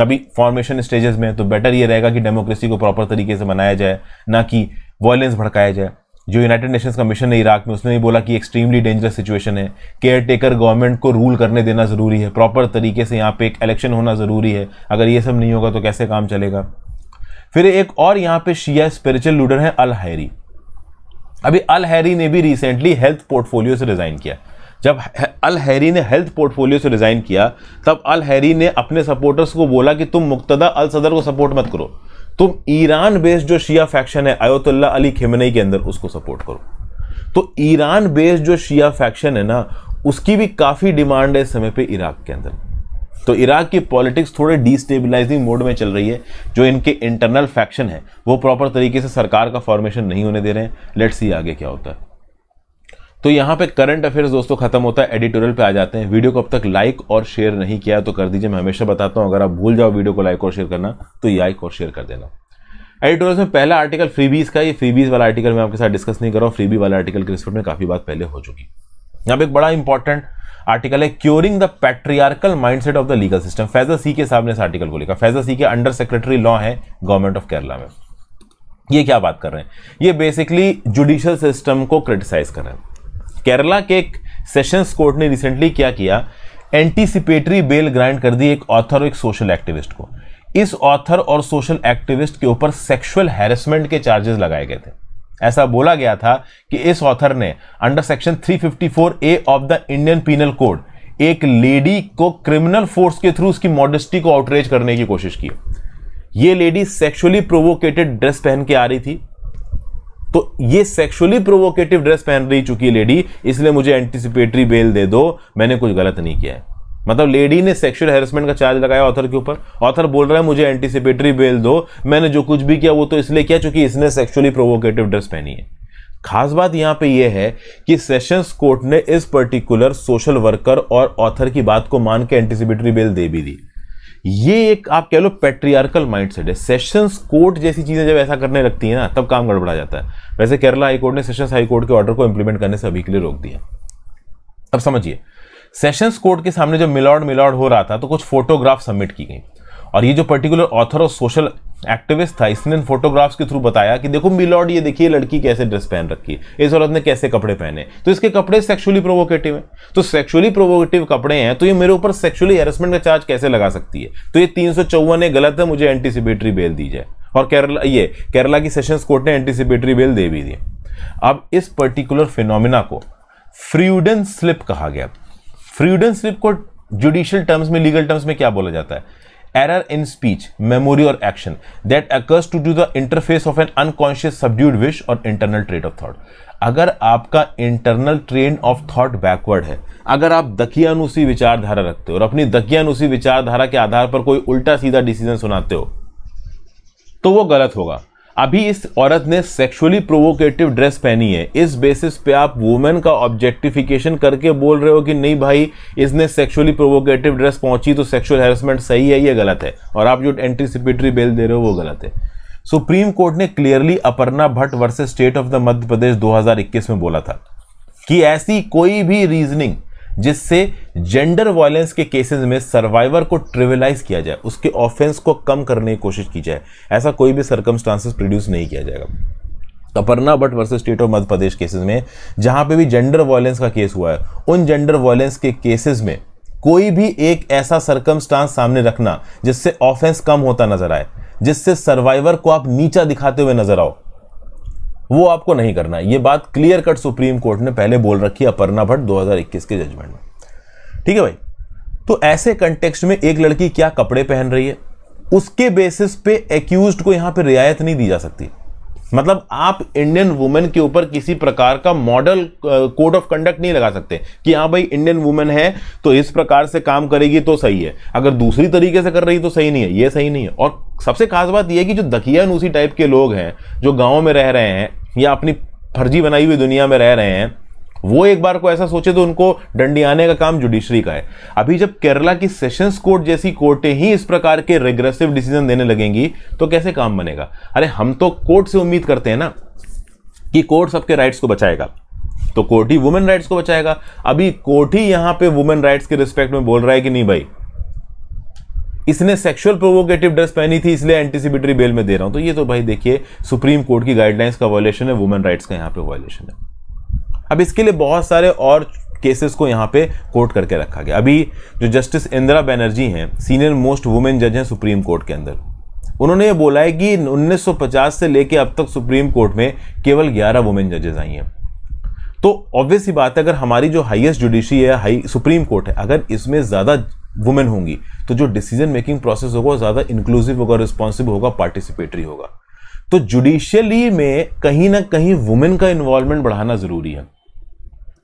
अभी फॉर्मेशन स्टेजेस में है तो बेटर ये रहेगा कि डेमोक्रेसी को प्रॉपर तरीके से मनाया जाए ना कि वॉयलेंस भड़काया जाए जो यूनाइटेड नेशंस कमीशन है इराक में उसने भी बोला कि एक्सट्रीमली डेंजरस सिचुएशन है केयर टेकर गवर्नमेंट को रूल करने देना ज़रूरी है प्रॉपर तरीके से यहाँ पे एक इलेक्शन होना ज़रूरी है अगर ये सब नहीं होगा तो कैसे काम चलेगा फिर एक और यहाँ पे शिया स्पिरिचुअल लीडर है अल हैरी अभी अल हैरी ने भी रिसेंटली हेल्थ पोर्टफोलियो से रिज़ाइन किया जब अल हैरी ने हेल्थ पोर्टफोलियो से रिज़ाइन किया तब अल हैरी ने अपने सपोर्टर्स को बोला कि तुम मुक्तदा अल सदर को सपोर्ट मत करो तुम ईरान बेस्ड जो शिया फैक्शन है अयोतुल्ला अली खिमनई के अंदर उसको सपोर्ट करो तो ईरान बेस्ड जो शिया फैक्शन है ना उसकी भी काफ़ी डिमांड है इस समय पे इराक के अंदर तो इराक की पॉलिटिक्स थोड़े डिस्टेबिलाइजिंग मोड में चल रही है जो इनके इंटरनल फैक्शन है वो प्रॉपर तरीके से सरकार का फॉर्मेशन नहीं होने दे रहे हैं लेट्स सी आगे क्या होता है तो यहाँ पे करंट अफेयर्स दोस्तों खत्म होता है एडिटोरियल पे आ जाते हैं वीडियो को अब तक लाइक और शेयर नहीं किया तो कर दीजिए मैं हमेशा बताता हूँ अगर आप भूल जाओ वीडियो को लाइक और शेयर करना तो लाइक और शेयर कर देना एडिटोरियल में पहला आर्टिकल फ्रीबीज का ये फ्रीबीज वाला आर्टिकल मैं आपके साथ डिस्कस नहीं कर रहा हूँ फ्रीबी वाला आर्टिकल के रिस्पेक्ट में काफी बात पहले हो चुकी यहाँ पे एक बड़ा इंपॉर्टेंट आर्टिकल है curing the patriarchal mindset of the legal system Faiza C K साहब ने इस आर्टिकल को लिखा Faiza C K under secretary law है गवर्नमेंट ऑफ केरला में ये क्या बात कर रहे हैं ये बेसिकली जुडिशियल सिस्टम को क्रिटिसाइज कर रहे हैं केरला के एक सेशंस कोर्ट ने रिसेंटली क्या किया एंटीसिपेटरी बेल ग्रांट कर दी एक ऑथर और एक सोशल एक्टिविस्ट को इस ऑथर और सोशल एक्टिविस्ट के ऊपर सेक्सुअल हैरेसमेंट के चार्जेस लगाए गए थे ऐसा बोला गया था कि इस ऑथर ने under section 354 A of the Indian penal code एक लेडी को क्रिमिनल फोर्स के थ्रू उसकी मॉडेस्टी को आउटरेज करने की कोशिश की ये लेडी सेक्सुअली प्रोवोकेटेड ड्रेस पहन के आ रही थी तो ये सेक्सुअली प्रोवोकेटिव ड्रेस पहन रही चुकी है लेडी इसलिए मुझे एंटिसिपेटरी बेल दे दो मैंने कुछ गलत नहीं किया है मतलब लेडी ने सेक्सुअल हेरसमेंट का चार्ज लगाया ऑथर के ऊपर ऑथर बोल रहा है मुझे एंटीसिपेटरी बेल दो मैंने जो कुछ भी किया वो तो इसलिए किया चूंकि इसने सेक्सुअली प्रोवोकेटिव ड्रेस पहनी है खास बात यहाँ पे यह है कि सेशंस कोर्ट ने इस पर्टिकुलर सोशल वर्कर और ऑथर की बात को मान के एंटीसिपेटरी बेल दे भी दी ये एक आप कह लो पेट्रियार्कल माइंडसेट है सेशंस कोर्ट जैसी चीज़ें जब ऐसा करने लगती है ना तब काम गड़बड़ा जाता है वैसे केरला हाईकोर्ट ने सेशंस हाईकोर्ट के ऑर्डर को इंप्लीमेंट करने से अभी के लिए रोक दिया अब समझिए सेशंस कोर्ट के सामने जब मिलाड़ मिलाड हो रहा था तो कुछ फोटोग्राफ सबमिट की गई और ये जो पर्टिकुलर ऑथर और सोशल एक्टिविस्ट था इसने फोटोग्राफ्स के थ्रू बताया कि देखो मिलॉर्ड ये देखिए लड़की कैसे ड्रेस पहन रखी है इस औरत ने कैसे कपड़े पहने तो इसके कपड़े सेक्सुअली प्रोवोकेटिव हैं तो सेक्सुअली प्रोवोकेटिव कपड़े हैं तो ये मेरे ऊपर सेक्सुअली हेरसमेंट का चार्ज कैसे लगा सकती है तो ये तीन सौ गलत है मुझे एंटीसिपेटरी बेल दी जाए और केरला ये केरला की सेशंस कोर्ट ने एंटीसिपेटरी बेल दे भी दी अब इस पर्टिकुलर फिनोमिना को फ्रीडन स्लिप कहा गया फ्रीडन स्लिप को जुडिशियल टर्म्स में लीगल टर्म्स में क्या बोला जाता है एरर इन स्पीच मेमोरी और action that occurs to do the interface of an unconscious subdued wish और इंटरनल ट्रेड ऑफ थॉट अगर आपका internal train of thought backward है अगर आप दकियानुसी विचारधारा रखते हो और अपनी दकियानुसी विचारधारा के आधार पर कोई उल्टा सीधा डिसीजन सुनाते हो तो वो गलत होगा अभी इस औरत ने सेक्सुअली प्रोवोकेटिव ड्रेस पहनी है इस बेसिस पे आप वुमेन का ऑब्जेक्टिफिकेशन करके बोल रहे हो कि नहीं भाई इसने सेक्सुअली प्रोवोकेटिव ड्रेस पहुंची तो सेक्सुअल हेरसमेंट सही है ये गलत है और आप जो एंटीसिपेटरी बेल दे रहे हो वो गलत है सुप्रीम कोर्ट ने clearly Aparna Bhatt versus state of the Madhya Pradesh दो में बोला था कि ऐसी कोई भी रीजनिंग जिससे जेंडर वायलेंस के केसेस में सर्वाइवर को ट्रिविलाइज़ किया जाए उसके ऑफेंस को कम करने की कोशिश की जाए ऐसा कोई भी सर्कमस्टांसिस प्रोड्यूस नहीं किया जाएगा Aparna Bhatt versus state of Madhya Pradesh cases में जहां पर भी जेंडर वायलेंस का केस हुआ है उन जेंडर वायलेंस के केसेज में कोई भी एक ऐसा सरकमस्टांस सामने रखना जिससे ऑफेंस कम होता नजर आए जिससे सर्वाइवर को आप नीचा दिखाते हुए नजर आओ वो आपको नहीं करना है ये बात क्लियर कट सुप्रीम कोर्ट ने पहले बोल रखी है अपर्णा भट्ट 2021 के जजमेंट में ठीक है भाई तो ऐसे कंटेक्स्ट में एक लड़की क्या कपड़े पहन रही है उसके बेसिस पे एक्यूज को यहां पे रियायत नहीं दी जा सकती मतलब आप इंडियन वुमेन के ऊपर किसी प्रकार का मॉडल कोड ऑफ कंडक्ट नहीं लगा सकते कि हाँ भाई इंडियन वुमेन है तो इस प्रकार से काम करेगी तो सही है अगर दूसरी तरीके से कर रही तो सही नहीं है ये सही नहीं है और सबसे खास बात यह है कि जो दखिया नूसी टाइप के लोग हैं जो गाँव में रह रहे हैं या अपनी फर्जी बनाई हुई दुनिया में रह रहे हैं वो एक बार को ऐसा सोचे तो उनको डंडी आने का काम जुडिशरी का है अभी जब केरला की सेशंस कोर्ट जैसी कोर्टें ही इस प्रकार के रेग्रेसिव डिसीजन देने लगेंगी तो कैसे काम बनेगा अरे हम तो कोर्ट से उम्मीद करते हैं ना कि कोर्ट सबके राइट्स को बचाएगा तो कोर्ट ही वुमेन राइट्स को बचाएगा अभी कोर्ट ही यहां पे वुमेन राइट्स के रिस्पेक्ट में बोल रहा है कि नहीं भाई इसने सेक्सुअल प्रोवोकेटिव ड्रेस पहनी थी इसलिए एंटीसिपेटरी बेल में दे रहा हूं तो ये तो भाई देखिए सुप्रीम कोर्ट की गाइडलाइंस का वायोलेशन है वुमेन राइट्स का यहां पे वायलेशन है अब इसके लिए बहुत सारे और केसेस को यहाँ पे कोर्ट करके रखा गया अभी जो जस्टिस इंदिरा बैनर्जी हैं सीनियर मोस्ट वुमेन जज हैं सुप्रीम कोर्ट के अंदर उन्होंने ये बोला है कि 1950 से लेके अब तक सुप्रीम कोर्ट में केवल 11 वुमेन जजेस आई हैं तो ऑब्वियस ही बात है अगर हमारी जो हाईएस्ट जुडिशी है हाई सुप्रीम कोर्ट है अगर इसमें ज़्यादा वुमेन होंगी तो जो डिसीजन मेकिंग प्रोसेस होगा वो ज़्यादा इंक्लूसिव होगा रिस्पॉन्सिव होगा पार्टिसिपेटरी होगा तो जुडिशियली में कहीं ना कहीं वुमेन का इन्वॉल्वमेंट बढ़ाना ज़रूरी है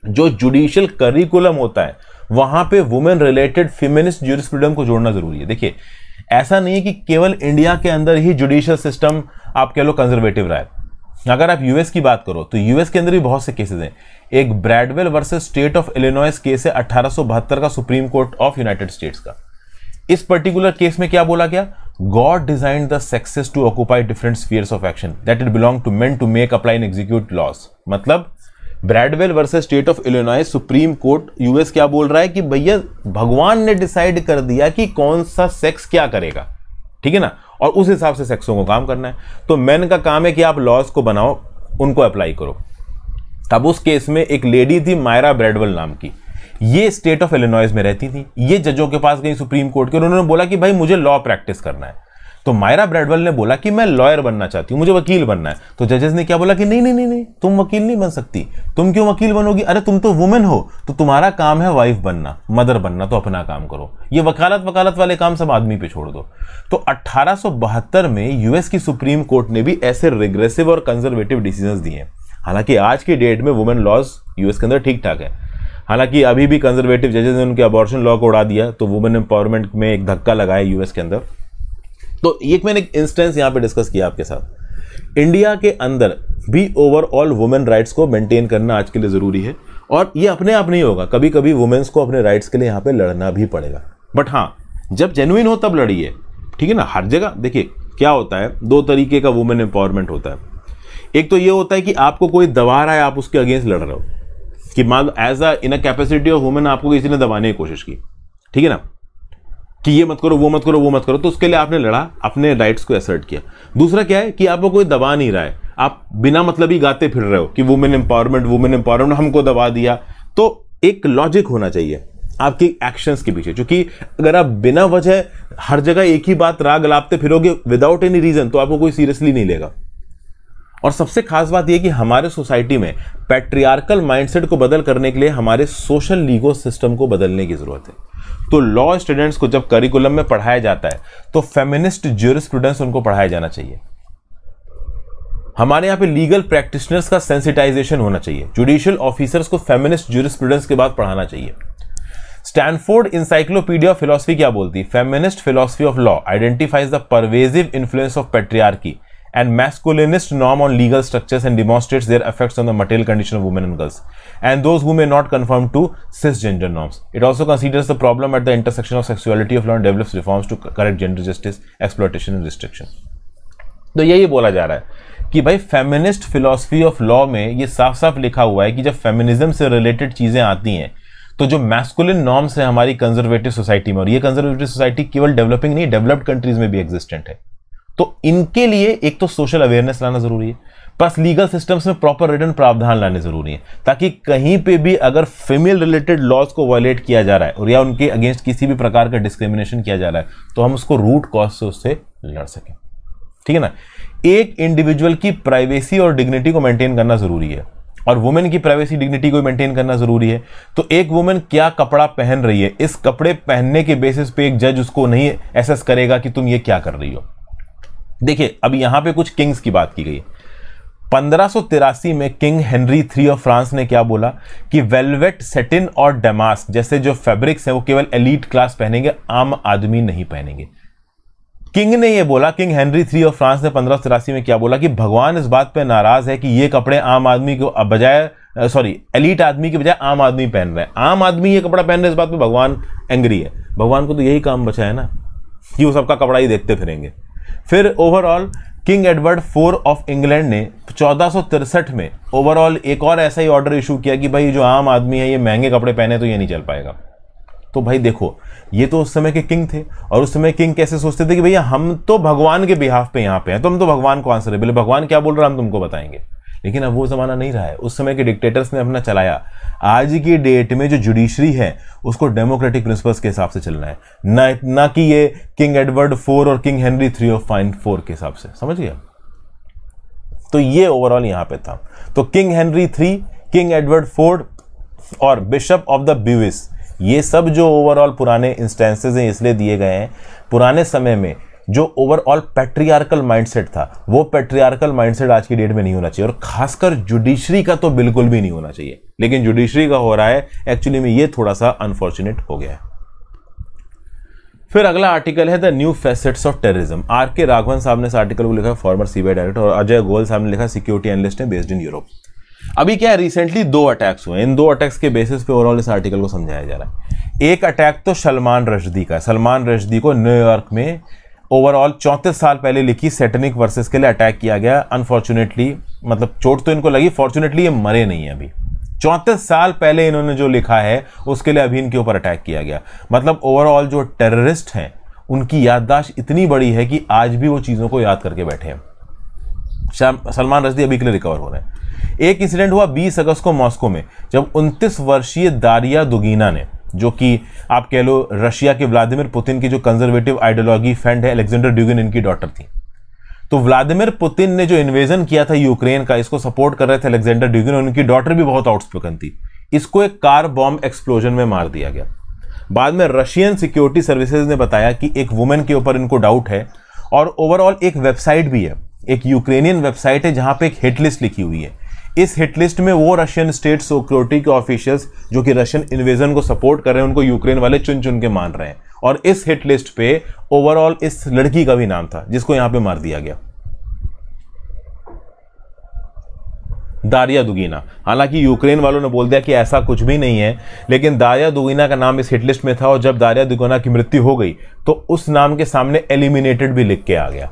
जो जुडिशियल करिकुलम होता है वहां पे वुमेन रिलेटेड फेमिनिस्ट जूरिस्प्रूडेंस को जोड़ना जरूरी है देखिए ऐसा नहीं है कि केवल इंडिया के अंदर ही जुडिशियल सिस्टम आप कह लो कंजर्वेटिव रहा है अगर आप यूएस की बात करो तो यूएस के अंदर भी बहुत से केसेस हैं एक Bradwell versus state of Illinois case है अठारह का supreme court of United States का इस पर्टिकुलर केस में क्या बोला गया god design the sexes to occupy different spheres of action that it belong to men to make apply and execute laws मतलब Bradwell versus state of Illinois supreme court US क्या बोल रहा है कि भैया भगवान ने डिसाइड कर दिया कि कौन सा सेक्स क्या करेगा ठीक है ना और उस हिसाब से सेक्सों को काम करना है तो मैन का काम है कि आप लॉज को बनाओ उनको अप्लाई करो तब उस केस में एक लेडी थी मायरा ब्रेडवेल नाम की ये स्टेट ऑफ एलिनॉइज में रहती थी ये जजों के पास गई सुप्रीम कोर्ट के उन्होंने बोला कि भाई मुझे लॉ प्रैक्टिस करना है तो मायरा ब्रेडवेल ने बोला कि मैं लॉयर बनना चाहती हूं मुझे वकील बनना है तो जजेस ने क्या बोला कि नहीं नहीं नहीं नहीं तुम वकील नहीं बन सकती तुम क्यों वकील बनोगी अरे तुम तो वुमेन हो तो तुम्हारा काम है वाइफ बनना मदर बनना तो अपना काम करो ये वकालत वकालत वाले काम सब आदमी पे छोड़ दो तो अठारह में यूएस की सुप्रीम कोर्ट ने भी ऐसे रिग्रेसिव और कंजर्वेटिव डिसीजन दिए हालांकि आज की डेट में वुमेन लॉज यूएस के अंदर ठीक ठाक है हालांकि अभी भी कंजर्वेटिव जजेस ने उनके अबॉर्शन लॉ को उड़ा दिया तो वुमेन एम्पावरमेंट में एक धक्का लगाया यूएस के अंदर तो एक मैंने इंस्टेंस यहाँ पे डिस्कस किया आपके साथ इंडिया के अंदर भी ओवरऑल वुमेन राइट्स को मेंटेन करना आज के लिए ज़रूरी है और ये अपने आप नहीं होगा कभी कभी वुमेन्स को अपने राइट्स के लिए यहाँ पे लड़ना भी पड़ेगा बट हाँ जब जेनुइन हो तब लड़िए ठीक है ना हर जगह देखिए क्या होता है दो तरीके का वुमेन एम्पावरमेंट होता है एक तो ये होता है कि आपको कोई दबा रहा है आप उसके अगेंस्ट लड़ रहे हो कि मान as a in a capacity of women आपको किसी ने दबाने की कोशिश की ठीक है ना कि ये मत करो वो मत करो वो मत करो तो उसके लिए आपने लड़ा अपने राइट्स को असर्ट किया दूसरा क्या है कि आपको कोई दबा नहीं रहा है आप बिना मतलब ही गाते फिर रहे हो कि वुमेन एम्पावरमेंट वुमेन एम्पावरमेंट हमको दबा दिया तो एक लॉजिक होना चाहिए आपके एक्शंस के पीछे क्योंकि अगर आप बिना वजह हर जगह एक ही बात राग लापते फिरोगे विदाउट एनी रीजन तो आपको कोई सीरियसली नहीं लेगा और सबसे खास बात यह कि हमारे सोसाइटी में पैट्रियार्कल माइंडसेट को बदल करने के लिए हमारे सोशल लीगो सिस्टम को बदलने की ज़रूरत है तो लॉ स्टूडेंट्स को जब करिकुलम में पढ़ाया जाता है तो फेमिनिस्ट स्टूडेंट्स उनको पढ़ाया जाना चाहिए हमारे यहाँ पे लीगल प्रैक्टिशनर्स का सेंसिटाइजेशन होना चाहिए जुडिशियल ऑफिसर्स को फेमिनिस्ट ज्यूरिस्टूडेंट्स के बाद पढ़ाना चाहिए स्टैनफोर्ड इंसाइक्लोपीडिया ऑफ फिलोसफी क्या बोलती है feminist philosophy of law identifies the pervasive influence of patriarchy and masculinist norm on legal structures and demonstrates their effects on the material condition of women and girls and those who may not conform to cisgender norms. It also considers the problem at the intersection of sexuality of law and develops reforms to correct gender justice, exploitation and restriction. तो यही बोला जा रहा है कि भाई फेमिनिस्ट फिलॉसफी ऑफ लॉ में ये साफ साफ लिखा हुआ है कि जब फेमिनिज्म से रिलेटेड चीज़ें आती हैं तो जो मैस्कुलिन नॉर्म्स है हमारी कंजर्वेटिव सोसाइटी में और ये कंजर्वेटिव सोसाइटी केवल डेवलपिंग नहीं डेवलप्ड कंट्रीज में भी एग्जिस्टेंट है तो इनके लिए एक तो सोशल अवेयरनेस लाना ज़रूरी है प्लस लीगल सिस्टम्स में प्रॉपर रिटर्न प्रावधान लाने ज़रूरी है ताकि कहीं पे भी अगर फीमेल रिलेटेड लॉज को वायलेट किया जा रहा है और या उनके अगेंस्ट किसी भी प्रकार का डिस्क्रिमिनेशन किया जा रहा है तो हम उसको रूट कॉज से उससे लड़ सकें ठीक है ना एक इंडिविजुअल की प्राइवेसी और डिग्निटी को मेंटेन करना ज़रूरी है और वुमेन की प्राइवेसी डिग्निटी को मेंटेन करना ज़रूरी है तो एक वुमेन क्या कपड़ा पहन रही है इस कपड़े पहनने के बेसिस पे एक जज उसको नहीं एसेस करेगा कि तुम ये क्या कर रही हो देखिए अब यहां पे कुछ किंग्स की बात की गई पंद्रह में king Henry three of France ने क्या बोला कि वेलवेट सेटिन और डेमास्क जैसे जो फैब्रिक्स हैं वो केवल एलीट क्लास पहनेंगे आम आदमी नहीं पहनेंगे किंग ने ये बोला king Henry three of France ने पंद्रह में क्या बोला कि भगवान इस बात पर नाराज है कि ये कपड़े आम आदमी को बजाय सॉरी एलिट आदमी के बजाय आम आदमी पहन रहे हैं आम आदमी ये कपड़ा पहन रहे इस बात पर भगवान एंग्री है भगवान को तो यही काम बचा है ना कि वो सबका कपड़ा ही देखते फिरेंगे फिर overall king Edward four of England ने चौदह में ओवरऑल एक और ऐसा ही ऑर्डर इशू किया कि भाई जो आम आदमी है ये महंगे कपड़े पहने तो ये नहीं चल पाएगा तो भाई देखो ये तो उस समय के किंग थे और उस समय किंग कैसे सोचते थे कि भैया हम तो भगवान के बिहाफ पे यहाँ पे हैं तो हम तो भगवान को आंसर है बोले भगवान क्या बोल रहा हम तुमको बताएंगे लेकिन अब वो ज़माना नहीं रहा है उस समय के डिक्टेटर्स ने अपना चलाया आज की डेट में जो जुडिशरी है उसको डेमोक्रेटिक प्रिंसिपल्स के हिसाब से चलना है ना ना कि ये किंग एडवर्ड फोर और किंग हेनरी थ्री और फाइन फोर के हिसाब से समझ गया तो ये ओवरऑल यहाँ पे था तो king Henry three king Edward four और बिशप ऑफ द बिविस ये सब जो ओवरऑल पुराने इंस्टेंसेज हैं इसलिए दिए गए हैं पुराने समय में जो ओवरऑल पैट्रियार्कल माइंडसेट था वो पैट्रियार्कल माइंडसेट आज की डेट में नहीं होना चाहिए और खासकर जुडिशरी का तो बिल्कुल भी नहीं होना चाहिए लेकिन जुडिशरी का हो रहा है एक्चुअली में ये थोड़ा सा अनफॉर्चुनेट हो गया है फिर अगला आर्टिकल है the new facets of terrorism R K Raghavan साहब ने इस आर्टिकल को लिखा है फॉर्मर सीबीआई डायरेक्टर और अजय गोयल साहब ने लिखा सिक्योरिटी एनलिस्ट है बेस्ड इन यूरोप अभी क्या है रिसेंटली दो अटैक्स हुए इन दो अटैक्स के बेसिस पे ओवरऑल इस आर्टिकल को समझाया जा रहा है एक अटैक तो सलमान रशदी का सलमान रशदी को न्यूयॉर्क में ओवरऑल चौंतीस साल पहले लिखी सेटनिक वर्सेस के लिए अटैक किया गया अनफॉर्चुनेटली मतलब चोट तो इनको लगी फॉर्चुनेटली ये मरे नहीं है अभी चौंतीस साल पहले इन्होंने जो लिखा है उसके लिए अभी इनके ऊपर अटैक किया गया मतलब ओवरऑल जो टेररिस्ट हैं उनकी याददाश्त इतनी बड़ी है कि आज भी वो चीज़ों को याद करके बैठे हैं सलमान रजदी अभी के लिए रिकवर हो रहे हैं एक इंसिडेंट हुआ 20 अगस्त को मॉस्को में जब 29 वर्षीय दारिया दुगीना ने जो कि आप कह लो रशिया के व्लादिमिर पुतिन की जो कंजर्वेटिव आइडियोलॉजी फ्रेंड है एलेक्जेंडर ड्यूगिन इनकी डॉटर थी तो व्लादिमिर पुतिन ने जो इन्वेजन किया था यूक्रेन का इसको सपोर्ट कर रहे थे अलेक्जेंडर ड्यूगिन और उनकी डॉटर भी बहुत आउटस्पोकन थी इसको एक कार बॉम्ब एक्सप्लोजन में मार दिया गया बाद में रशियन सिक्योरिटी सर्विसेज ने बताया कि एक वुमेन के ऊपर इनको डाउट है और ओवरऑल एक वेबसाइट भी है एक यूक्रेनियन वेबसाइट है जहां पे एक हिट लिस्ट लिखी हुई है इस हिट लिस्ट में वो रशियन स्टेट सिक्योरिटी के ऑफिशियल्स जो कि रशियन इन्वेजन को सपोर्ट कर रहे हैं उनको यूक्रेन वाले चुन चुन के मान रहे हैं और इस हिट लिस्ट पे ओवरऑल इस लड़की का भी नाम था जिसको यहां पे मार दिया गया दारिया दुगीना हालांकि यूक्रेन वालों ने बोल दिया कि ऐसा कुछ भी नहीं है लेकिन दारिया दुगीना का नाम इस हिटलिस्ट में था और जब दारिया दुगीना की मृत्यु हो गई तो उस नाम के सामने एलिमिनेटेड भी लिख के आ गया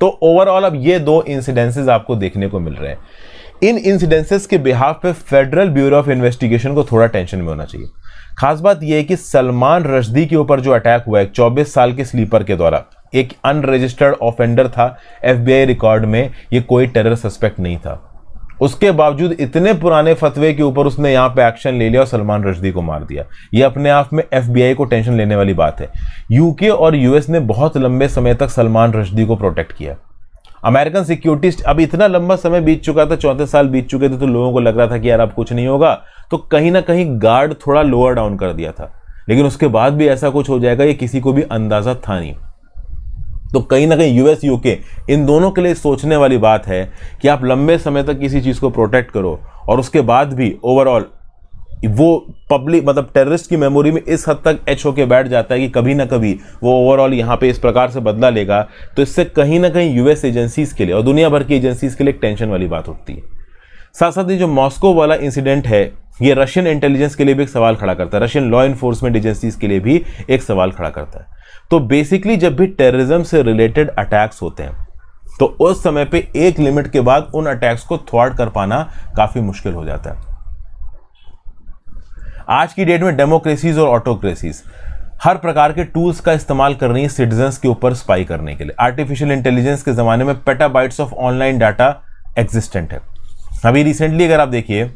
तो ओवरऑल अब ये दो इंसिडेंसेस आपको देखने को मिल रहे हैं इन इंसिडेंसेस के बिहाफ पे फेडरल ब्यूरो ऑफ इन्वेस्टिगेशन को थोड़ा टेंशन में होना चाहिए खास बात यह है कि सलमान रशदी के ऊपर जो अटैक हुआ है चौबीस साल के स्लीपर के द्वारा एक अनरजिस्टर्ड ऑफेंडर था एफ रिकॉर्ड में ये कोई टेरर सस्पेक्ट नहीं था उसके बावजूद इतने पुराने फतवे के ऊपर उसने यहाँ पे एक्शन ले लिया और सलमान रशदी को मार दिया ये अपने आप में एफबीआई को टेंशन लेने वाली बात है यूके और यूएस ने बहुत लंबे समय तक सलमान रशदी को प्रोटेक्ट किया अमेरिकन सिक्योरिटिस्ट अब इतना लंबा समय बीत चुका था चौंतीस साल बीत चुके थे तो लोगों को लग रहा था कि यार अब कुछ नहीं होगा तो कहीं ना कहीं गार्ड थोड़ा लोअर डाउन कर दिया था लेकिन उसके बाद भी ऐसा कुछ हो जाएगा ये किसी को भी अंदाजा था नहीं तो कहीं ना कहीं यूएस यूके इन दोनों के लिए सोचने वाली बात है कि आप लंबे समय तक किसी चीज़ को प्रोटेक्ट करो और उसके बाद भी ओवरऑल वो पब्लिक मतलब टेररिस्ट की मेमोरी में इस हद तक एच के बैठ जाता है कि कभी ना कभी वो ओवरऑल यहाँ पे इस प्रकार से बदला लेगा तो इससे कहीं ना कहीं यूएस एजेंसीज़ के लिए और दुनिया भर की एजेंसीज़ के लिए एक टेंशन वाली बात उठती है साथ साथ ये जो मॉस्को वाला इंसिडेंट है ये रशियन इंटेलिजेंस के लिए भी एक सवाल खड़ा करता है रशियन लॉ इन्फोर्समेंट एजेंसीज के लिए भी एक सवाल खड़ा करता है तो बेसिकली जब भी टेररिज्म से रिलेटेड अटैक्स होते हैं तो उस समय पे एक लिमिट के बाद उन अटैक्स को थ्वाट कर पाना काफ़ी मुश्किल हो जाता है आज की डेट में डेमोक्रेसीज और ऑटोक्रेसीज हर प्रकार के टूल्स का इस्तेमाल कर रही है सिटीजन्स के ऊपर स्पाई करने के लिए आर्टिफिशियल इंटेलिजेंस के ज़माने में petabytes of online data existent है अभी रिसेंटली अगर आप देखिए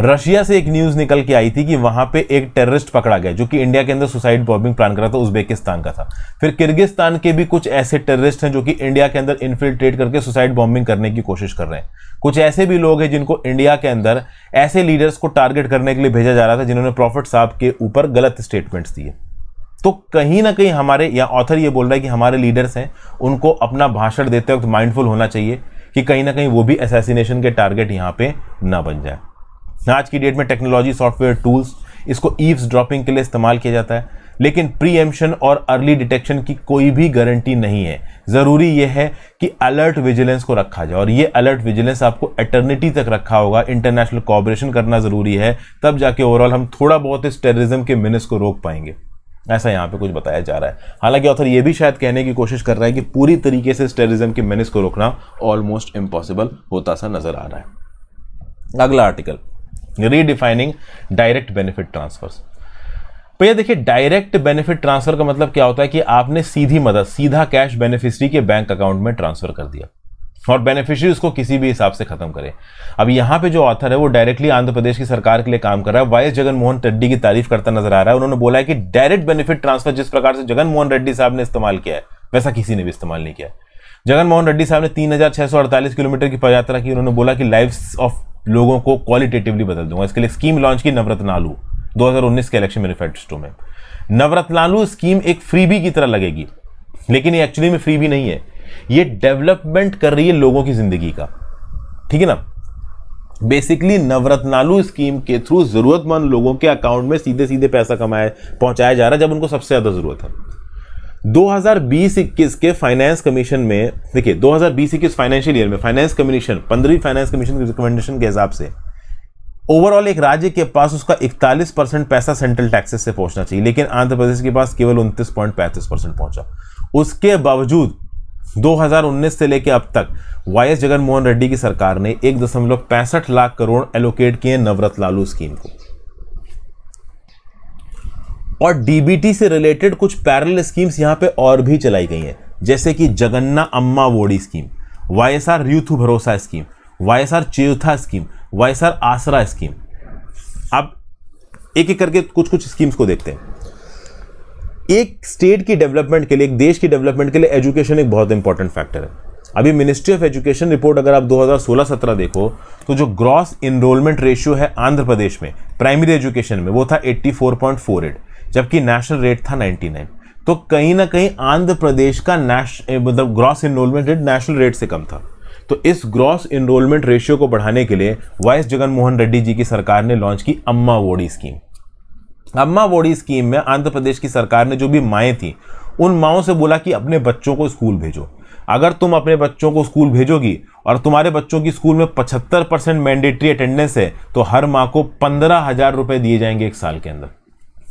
रशिया से एक न्यूज निकल के आई थी कि वहां पे एक टेररिस्ट पकड़ा गया जो कि इंडिया के अंदर सुसाइड बॉम्बिंग प्लान कर रहा था उज्बेकिस्तान का था फिर किर्गिस्तान के भी कुछ ऐसे टेररिस्ट हैं जो कि इंडिया के अंदर इन्फिल्ट्रेट करके सुसाइड बॉम्बिंग करने की कोशिश कर रहे हैं कुछ ऐसे भी लोग हैं जिनको इंडिया के अंदर ऐसे लीडर्स को टारगेट करने के लिए भेजा जा रहा था जिन्होंने प्रॉफिट साहब के ऊपर गलत स्टेटमेंट्स दिए तो कहीं ना कहीं हमारे या ऑथर ये बोल रहा है कि हमारे लीडर्स हैं उनको अपना भाषण देते वक्त माइंडफुल होना चाहिए कि कहीं ना कहीं वो भी असैसिनेशन के टारगेट यहाँ पे ना बन जाए आज की डेट में टेक्नोलॉजी सॉफ्टवेयर टूल्स इसको ईव्स ड्रॉपिंग के लिए इस्तेमाल किया जाता है लेकिन एम्शन और अर्ली डिटेक्शन की कोई भी गारंटी नहीं है ज़रूरी यह है कि अलर्ट विजिलेंस को रखा जाए और ये अलर्ट विजिलेंस आपको एटर्निटी तक रखा होगा इंटरनेशनल कॉपरेशन करना ज़रूरी है तब जाके ओवरऑल हम थोड़ा बहुत इस टेररिज्म के मिनस को रोक पाएंगे ऐसा यहाँ पे कुछ बताया जा रहा है हालांकि ऑथर ये भी शायद कहने की कोशिश कर रहा है कि पूरी तरीके से इस टेररिज्म के मिनस को रोकना ऑलमोस्ट इम्पॉसिबल होता सा नज़र आ रहा है अगला article redefining direct benefit transfer भैया देखिए डायरेक्ट बेनिफिट ट्रांसफर का मतलब क्या होता है कि आपने सीधी मदद सीधा कैश बेनिफिशरी के बैंक अकाउंट में ट्रांसफर कर दिया और बेनिफिशियरी उसको किसी भी हिसाब से खत्म करें अब यहाँ पे जो ऑथर है वो डायरेक्टली आंध्र प्रदेश की सरकार के लिए काम कर रहा है वाई जगनमोहन रेड्डी की तारीफ करता नजर आ रहा है उन्होंने बोला है कि डायरेक्ट बेनिफिट ट्रांसफर जिस प्रकार से जगनमोहन रेड्डी साहब ने इस्तेमाल किया है वैसा किसी ने भी इस्तेमाल नहीं किया जगनमोहन रेड्डी साहब ने तीन किलोमीटर की पदयात्रा की उन्होंने बोला कि लाइफ ऑफ लोगों को क्वालिटेटिवली बदल दूंगा इसके लिए स्कीम लॉन्च की नवरत्न लालू 2019 के इलेक्शन मैनिफेस्टो में नवरत्न लालू स्कीम एक फ्रीबी की तरह लगेगी लेकिन ये एक्चुअली में फ्रीबी नहीं है ये डेवलपमेंट कर रही है लोगों की जिंदगी का ठीक है ना बेसिकली नवरत्न लालू स्कीम के थ्रू जरूरतमंद लोगों के अकाउंट में सीधे सीधे पैसा कमाया पहुंचाया जा रहा है जब उनको सबसे ज्यादा जरूरत है 2021 के फाइनेंस कमीशन में देखिए बीस इक्कीस फाइनेंशियल ईयर में फाइनेंस कमीशन पंद्रहवीं फाइनेंस कमीशन के रिकमेंडेशन के हिसाब से ओवरऑल एक राज्य के पास उसका 41 परसेंट पैसा सेंट्रल टैक्सेस से पहुंचना चाहिए लेकिन आंध्र प्रदेश के पास केवल उनतीस पॉइंट पैंतीस परसेंट पहुंचा उसके बावजूद 2019 से लेकर अब तक वाई एस जगनमोहन रेड्डी की सरकार ने एक दशमलव पैंसठ लाख करोड़ एलोकेट किए नवरत लालू स्कीम को और डीबीटी से रिलेटेड कुछ पैरल स्कीम्स यहाँ पे और भी चलाई गई हैं जैसे कि Jagananna Amma Vodi scheme Y S R youth Bharosa scheme Y S R Cheyutha scheme Y S R Aasara scheme अब एक एक करके कुछ कुछ स्कीम्स को देखते हैं एक स्टेट की डेवलपमेंट के लिए एक देश की डेवलपमेंट के लिए एजुकेशन एक बहुत इंपॉर्टेंट फैक्टर है अभी मिनिस्ट्री ऑफ एजुकेशन रिपोर्ट अगर आप 2016-17 देखो तो जो ग्रॉस इनरोलमेंट रेशियो है आंध्र प्रदेश में प्राइमरी एजुकेशन में वो था 84.48 जबकि नेशनल रेट था 99 तो कहीं ना कहीं आंध्र प्रदेश का मतलब gross enrolment rate national rate से कम था तो इस ग्रॉस इनरोलमेंट रेशियो को बढ़ाने के लिए वाइस जगनमोहन रेड्डी जी की सरकार ने लॉन्च की अम्मा वोडी स्कीम अम्मा वोडी स्कीम में आंध्र प्रदेश की सरकार ने जो भी माएँ थी उन माओं से बोला कि अपने बच्चों को स्कूल भेजो अगर तुम अपने बच्चों को स्कूल भेजोगी और तुम्हारे बच्चों की स्कूल में 75 परसेंट मैंडेटरी अटेंडेंस है तो हर माँ को पंद्रह हजार रुपये दिए जाएंगे एक साल के अंदर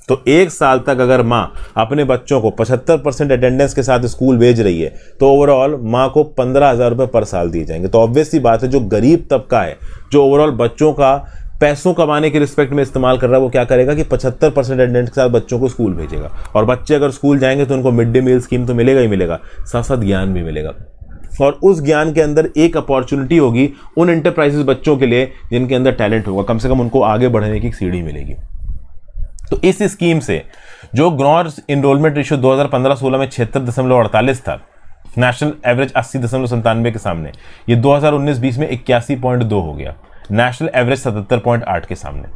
तो एक साल तक अगर माँ अपने बच्चों को 75 परसेंट अटेंडेंस के साथ स्कूल भेज रही है तो ओवरऑल माँ को पंद्रह हज़ार रुपये पर साल दिए जाएंगे तो ऑब्वियसली बात है जो गरीब तबका है जो ओवरऑल बच्चों का पैसों कमाने के रिस्पेक्ट में इस्तेमाल कर रहा है वो क्या करेगा कि 75 परसेंट अटेंडेंस के साथ बच्चों को स्कूल भेजेगा और बच्चे अगर स्कूल जाएंगे तो उनको मिड डे मील स्कीम तो मिलेगा ही मिलेगा साथ साथ ज्ञान भी मिलेगा और उस ज्ञान के अंदर एक अपॉर्चुनिटी होगी उन इंटरप्राइजेस बच्चों के लिए जिनके अंदर टैलेंट होगा कम से कम उनको आगे बढ़ने की सीढ़ी मिलेगी तो इस स्कीम से जो ग्रॉस इनरोलमेंट रेशियो 2015-16 में छिहत्तर दशमलव अड़तालीस था नेशनल एवरेज अस्सी दशमलव संतानवे के सामने ये 2019-20 में इक्यासी पॉइंट दो हो गया नेशनल एवरेज सतहत्तर पॉइंट आठ के सामने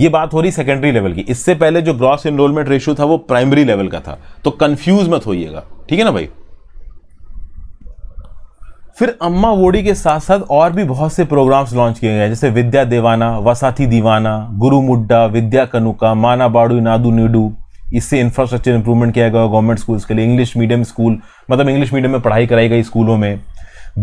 ये बात हो रही सेकेंडरी लेवल की इससे पहले जो ग्रॉस इनरोलमेंट रेशियो था वो प्राइमरी लेवल का था तो कंफ्यूज मत होइएगा ठीक है ना भाई फिर अम्मा वोडी के साथ साथ और भी बहुत से प्रोग्राम्स लॉन्च किए गए जैसे विद्या देवाना वसाथी दीवाना गुरु मुड्डा विद्या कनुका माना बाड़ू नादू नीडू इससे इंफ्रास्ट्रक्चर इंप्रूवमेंट किया गया गवर्नमेंट स्कूल्स के लिए इंग्लिश मीडियम स्कूल मतलब इंग्लिश मीडियम में पढ़ाई कराई गई स्कूलों में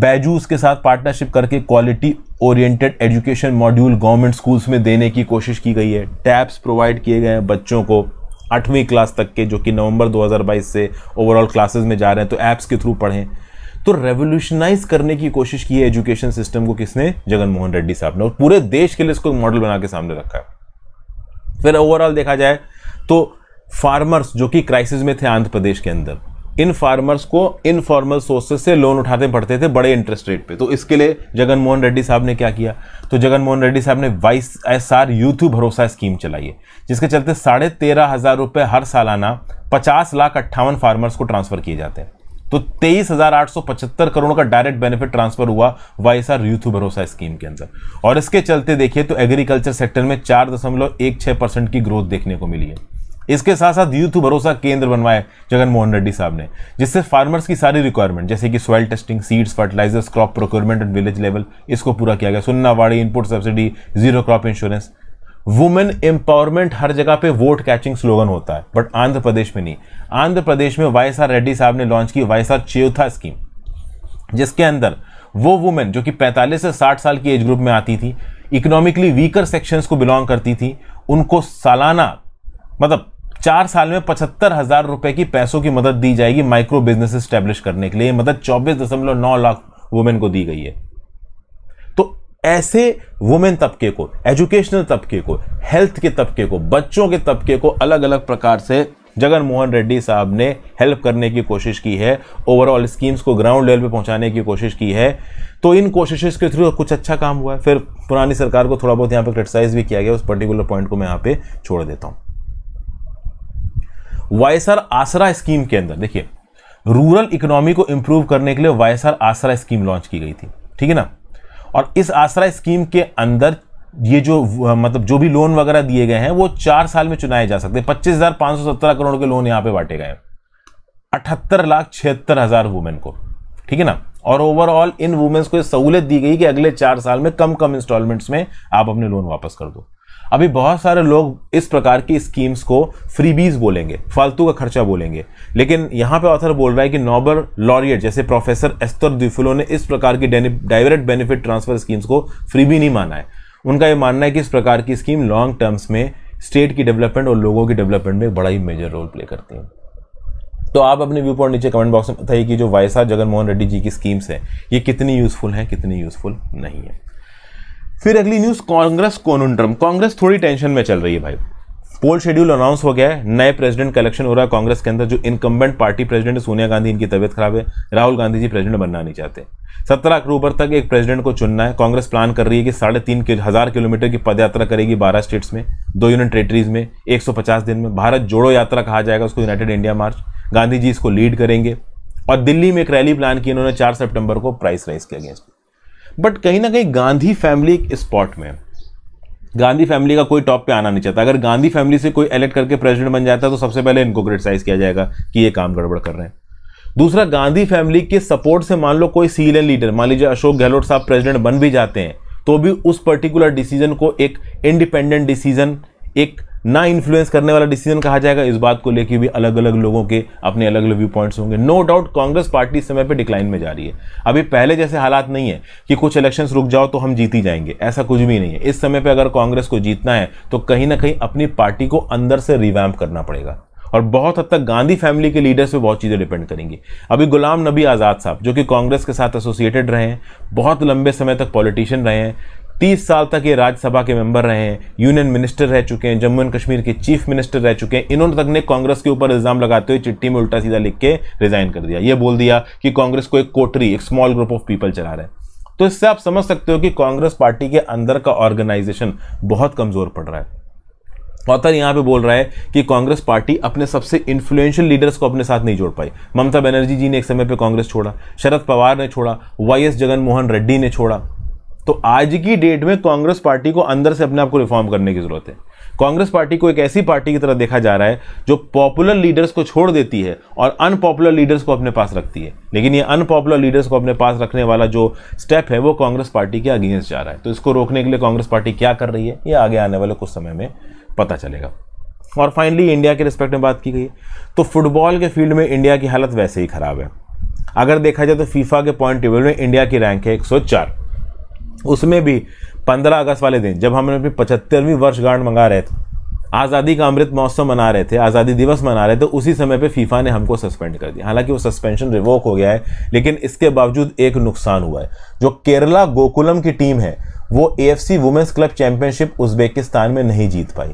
बैजूस के साथ पार्टनरशिप करके quality oriented education module government schools में देने की कोशिश की गई है टैब्स प्रोवाइड किए गए हैं बच्चों को आठवीं क्लास तक के जो कि नवंबर 2022 से ओवरऑल क्लासेस में जा रहे हैं तो ऐप्स के थ्रू पढ़ें तो रेवोल्यूशनाइज करने की कोशिश की है एजुकेशन सिस्टम को किसने जगनमोहन रेड्डी साहब ने और पूरे देश के लिए इसको मॉडल बना के सामने रखा है फिर ओवरऑल देखा जाए तो फार्मर्स जो कि क्राइसिस में थे आंध्र प्रदेश के अंदर इन फार्मर्स को इनफॉर्मल सोर्सेस से लोन उठाते पड़ते थे बड़े इंटरेस्ट रेट पे तो इसके लिए जगनमोहन रेड्डी साहब ने क्या किया तो जगनमोहन रेड्डी साहब ने Y S R youth Bharosa scheme चलाई है जिसके चलते साढ़े तेरह हज़ार रुपये हर सालाना पचास लाख अट्ठावन फार्मर्स को ट्रांसफ़र किए जाते हैं तो तेईस हजार आठ सौ पचहत्तर करोड़ का डायरेक्ट बेनिफिट ट्रांसफर हुआ वाईएसआर यूथ भरोसा स्कीम के अंदर और इसके चलते देखिए तो एग्रीकल्चर सेक्टर में चार दशमलव एक छह परसेंट की ग्रोथ देखने को मिली है इसके साथ साथ यूथ भरोसा केंद्र बनवाए जगन मोहन रेड्डी साहब ने जिससे फार्मर्स की सारी रिक्वायरमेंट जैसे कि soil testing seeds fertilisers crop procurement and village level इसको पूरा किया गया Sunnavaddi input subsidy zero crop insurance women empowerment हर जगह पे वोट कैचिंग स्लोगन होता है बट आंध्र प्रदेश में नहीं आंध्र प्रदेश में वाई आर रेड्डी साहब ने लॉन्च की वाई आर चेथा स्कीम जिसके अंदर वो वुमेन जो कि 45 से 60 साल की एज ग्रुप में आती थी इकोनॉमिकली वीकर सेक्शंस को बिलोंग करती थी उनको सालाना मतलब चार साल में पचहत्तर हजार रुपए की पैसों की मदद दी जाएगी माइक्रो बिजनेस स्टैब्लिश करने के लिए मदद चौबीस दशमलव नौ लाख वुमेन को दी गई है ऐसे वुमेन तबके को एजुकेशनल तबके को हेल्थ के तबके को बच्चों के तबके को अलग अलग प्रकार से जगन मोहन रेड्डी साहब ने हेल्प करने की कोशिश की है ओवरऑल स्कीम्स को ग्राउंड लेवल पे पहुंचाने की कोशिश की है तो इन कोशिशें के थ्रू कुछ अच्छा काम हुआ है फिर पुरानी सरकार को थोड़ा बहुत यहाँ पे क्रिटिसाइज भी किया गया उस पर्टिकुलर पॉइंट को मैं यहाँ पे छोड़ देता हूँ वाईएसआर आसरा स्कीम के अंदर देखिए रूरल इकोनॉमी को इंप्रूव करने के लिए वाईएसआर आसरा स्कीम लॉन्च की गई थी ठीक है ना और इस आसरा स्कीम के अंदर ये जो मतलब जो भी लोन वगैरह दिए गए हैं वो चार साल में चुनाए जा सकते हैं पच्चीस हजार पांच सौ सत्रह करोड़ के लोन यहां पे बांटे गए हैं अठहत्तर लाख छिहत्तर हजार वुमेन को ठीक है ना और ओवरऑल इन वुमेन्स को सहूलियत दी गई कि अगले चार साल में कम कम इंस्टॉलमेंट्स में आप अपने लोन वापस कर दो अभी बहुत सारे लोग इस प्रकार की स्कीम्स को फ्रीबीज बोलेंगे फालतू का खर्चा बोलेंगे लेकिन यहाँ पे ऑथर बोल रहा है कि नोबल लॉरियट जैसे प्रोफेसर एस्तर द्विफिलो ने इस प्रकार की डायरेक्ट बेनिफिट ट्रांसफर स्कीम्स को फ्रीबी नहीं माना है उनका ये मानना है कि इस प्रकार की स्कीम लॉन्ग टर्म्स में स्टेट की डेवलपमेंट और लोगों की डेवलपमेंट में बड़ा ही मेजर रोल प्ले करती है तो आप अपने व्यू पॉइंट नीचे कमेंट बॉक्स में बताइए कि जो वायसा जगनमोहन रेड्डी जी की स्कीम्स हैं ये कितनी यूज़फुल हैं कितनी यूज़फुल नहीं है फिर अगली न्यूज कांग्रेस कोनुंड्रम कांग्रेस थोड़ी टेंशन में चल रही है भाई पोल शेड्यूल अनाउंस हो गया है नए प्रेसिडेंट का इलेक्शन हो रहा है कांग्रेस के अंदर जो incumbent party president Sonia Gandhi इनकी तबियत खराब है राहुल गांधी जी प्रेसिडेंट बनना नहीं चाहते सत्रह अक्टूबर तक एक प्रेसिडेंट को चुनना है कांग्रेस प्लान कर रही है कि साढ़े तीन हजार किलोमीटर की पदयात्रा करेगी बारह स्टेट्स में दो यूनियन टेरेटरीज में एक दिन में भारत जोड़ो यात्रा कहा जाएगा उसको united India march Gandhi ji इसको लीड करेंगे और दिल्ली में एक रैली प्लान की इन्होंने चार सेप्टेम्बर को प्राइस राइज के अगेंस्ट बट कहीं ना कहीं गांधी फैमिली एक स्पॉट में गांधी फैमिली का कोई टॉप पे आना नहीं चाहता अगर गांधी फैमिली से कोई इलेक्ट करके प्रेसिडेंट बन जाता है तो सबसे पहले इनको क्रिटिसाइज किया जाएगा कि ये काम गड़बड़ कर रहे हैं दूसरा गांधी फैमिली के सपोर्ट से मान लो कोई सी लीडर मान लीजिए अशोक गहलोत साहब प्रेसिडेंट बन भी जाते हैं तो भी उस पर्टिकुलर डिसीजन को एक इंडिपेंडेंट डिसीजन एक ना इन्फ्लुएंस करने वाला डिसीजन कहा जाएगा इस बात को लेकर भी अलग अलग लोगों के अपने अलग अलग व्यू पॉइंट्स होंगे नो डाउट कांग्रेस पार्टी इस समय पर डिक्लाइन में जा रही है अभी पहले जैसे हालात नहीं है कि कुछ इलेक्शन रुक जाओ तो हम जीत ही जाएंगे ऐसा कुछ भी नहीं है इस समय पर अगर कांग्रेस को जीतना है तो कहीं ना कहीं अपनी पार्टी को अंदर से रिवैम्प करना पड़ेगा और बहुत हद तक गांधी फैमिली के लीडर्स पे बहुत चीज़ें डिपेंड करेंगी अभी गुलाम नबी आज़ाद साहब जो कि कांग्रेस के साथ एसोसिएटेड रहे हैं बहुत लंबे समय तक पॉलिटिशियन रहे हैं तीस साल तक ये राज्यसभा के मेंबर रहे हैं यूनियन मिनिस्टर रह चुके हैं जम्मू एंड कश्मीर के चीफ मिनिस्टर रह चुके हैं इन्होंने तक ने कांग्रेस के ऊपर इल्जाम लगाते हुए चिट्ठी में उल्टा सीधा लिख के रिजाइन कर दिया ये बोल दिया कि कांग्रेस को एक कोटरी एक स्मॉल ग्रुप ऑफ पीपल चला रहे हैं तो इससे आप समझ सकते हो कि कांग्रेस पार्टी के अंदर का ऑर्गेनाइजेशन बहुत कमजोर पड़ रहा है ऑथर यहाँ पे बोल रहा है कि कांग्रेस पार्टी अपने सबसे इन्फ्लुएंशियल लीडर्स को अपने साथ नहीं जोड़ पाई ममता बनर्जी जी ने एक समय पे कांग्रेस छोड़ा शरद पवार ने छोड़ा वाई एस जगनमोहन रेड्डी ने छोड़ा तो आज की डेट में कांग्रेस पार्टी को अंदर से अपने आप को रिफॉर्म करने की जरूरत है कांग्रेस पार्टी को एक ऐसी पार्टी की तरह देखा जा रहा है जो पॉपुलर लीडर्स को छोड़ देती है और अनपॉपुलर लीडर्स को अपने पास रखती है लेकिन ये अनपॉपुलर लीडर्स को अपने पास रखने वाला जो स्टेप है वो कांग्रेस पार्टी के अगेंस्ट जा रहा है तो इसको रोकने के लिए कांग्रेस पार्टी क्या कर रही है ये आगे आने वाले कुछ समय में पता चलेगा और फाइनली इंडिया के रिस्पेक्ट में बात की गई तो फुटबॉल के फील्ड में इंडिया की हालत वैसे ही खराब है अगर देखा जाए तो फीफा के पॉइंट टेबल में इंडिया की रैंक है एक उसमें भी पंद्रह अगस्त वाले दिन जब हमने अपनी पचहत्तरवीं वर्षगांठ मंगा रहे थे आज़ादी का अमृत महोत्सव मना रहे थे आज़ादी दिवस मना रहे थे उसी समय पे फीफा ने हमको सस्पेंड कर दिया हालांकि वो सस्पेंशन रिवोक हो गया है लेकिन इसके बावजूद एक नुकसान हुआ है जो केरला गोकुलम की टीम है वो F C women's club championship Uzbekistan में नहीं जीत पाई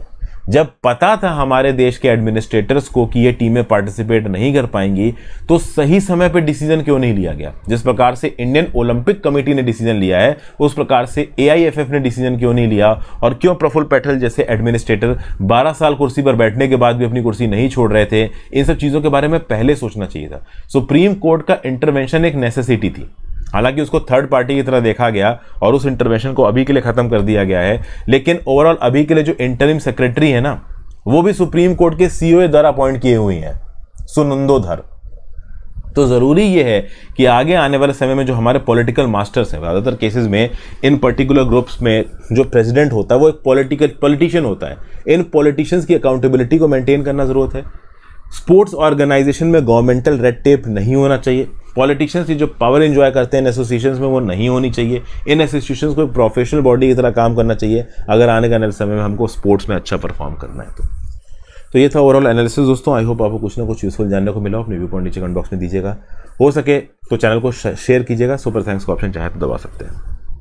जब पता था हमारे देश के एडमिनिस्ट्रेटर्स को कि ये टीमें पार्टिसिपेट नहीं कर पाएंगी तो सही समय पर डिसीजन क्यों नहीं लिया गया जिस प्रकार से इंडियन ओलंपिक कमेटी ने डिसीजन लिया है उस प्रकार से एआईएफएफ ने डिसीजन क्यों नहीं लिया और क्यों प्रफुल पैठल जैसे एडमिनिस्ट्रेटर बारह साल कुर्सी पर बैठने के बाद भी अपनी कुर्सी नहीं छोड़ रहे थे इन सब चीज़ों के बारे में पहले सोचना चाहिए था सुप्रीम कोर्ट का इंटरवेंशन एक नेसेसिटी थी हालांकि उसको थर्ड पार्टी की तरह देखा गया और उस इंटरवेंशन को अभी के लिए ख़त्म कर दिया गया है लेकिन ओवरऑल अभी के लिए जो इंटरिम सेक्रेटरी है ना वो भी सुप्रीम कोर्ट के सीओए द्वारा अपॉइंट किए हुए हैं सुनंदोधर तो ज़रूरी ये है कि आगे आने वाले समय में जो हमारे पॉलिटिकल मास्टर्स हैं ज़्यादातर केसेस में इन पर्टिकुलर ग्रुप्स में जो प्रेसिडेंट होता है वो एक पॉलिटिकल पॉलिटिशियन होता है इन पॉलिटिशियंस की अकाउंटेबिलिटी को मेंटेन करना ज़रूरत है स्पोर्ट्स ऑर्गेनाइजेशन में गवर्नमेंटल रेड टेप नहीं होना चाहिए पॉलिटिशियंस की जो पावर इन्जॉय करते हैं इन एसोसिएशन में वो नहीं होनी चाहिए इन एसोसिएशन को एक प्रोफेशनल बॉडी की तरह काम करना चाहिए अगर आने का समय में हमको स्पोर्ट्स में अच्छा परफॉर्म करना है तो तो ये था ओवरऑल एनालिसिस दोस्तों आई होप आपको कुछ ना कुछ यूजफुल जानने को मिला अपने व्यू पॉइंट नीचे कमेंट बॉक्स में दीजिएगा हो सके तो चैनल को शेयर कीजिएगा सुपर थैंक्स का ऑप्शन चाहे तो दबा सकते हैं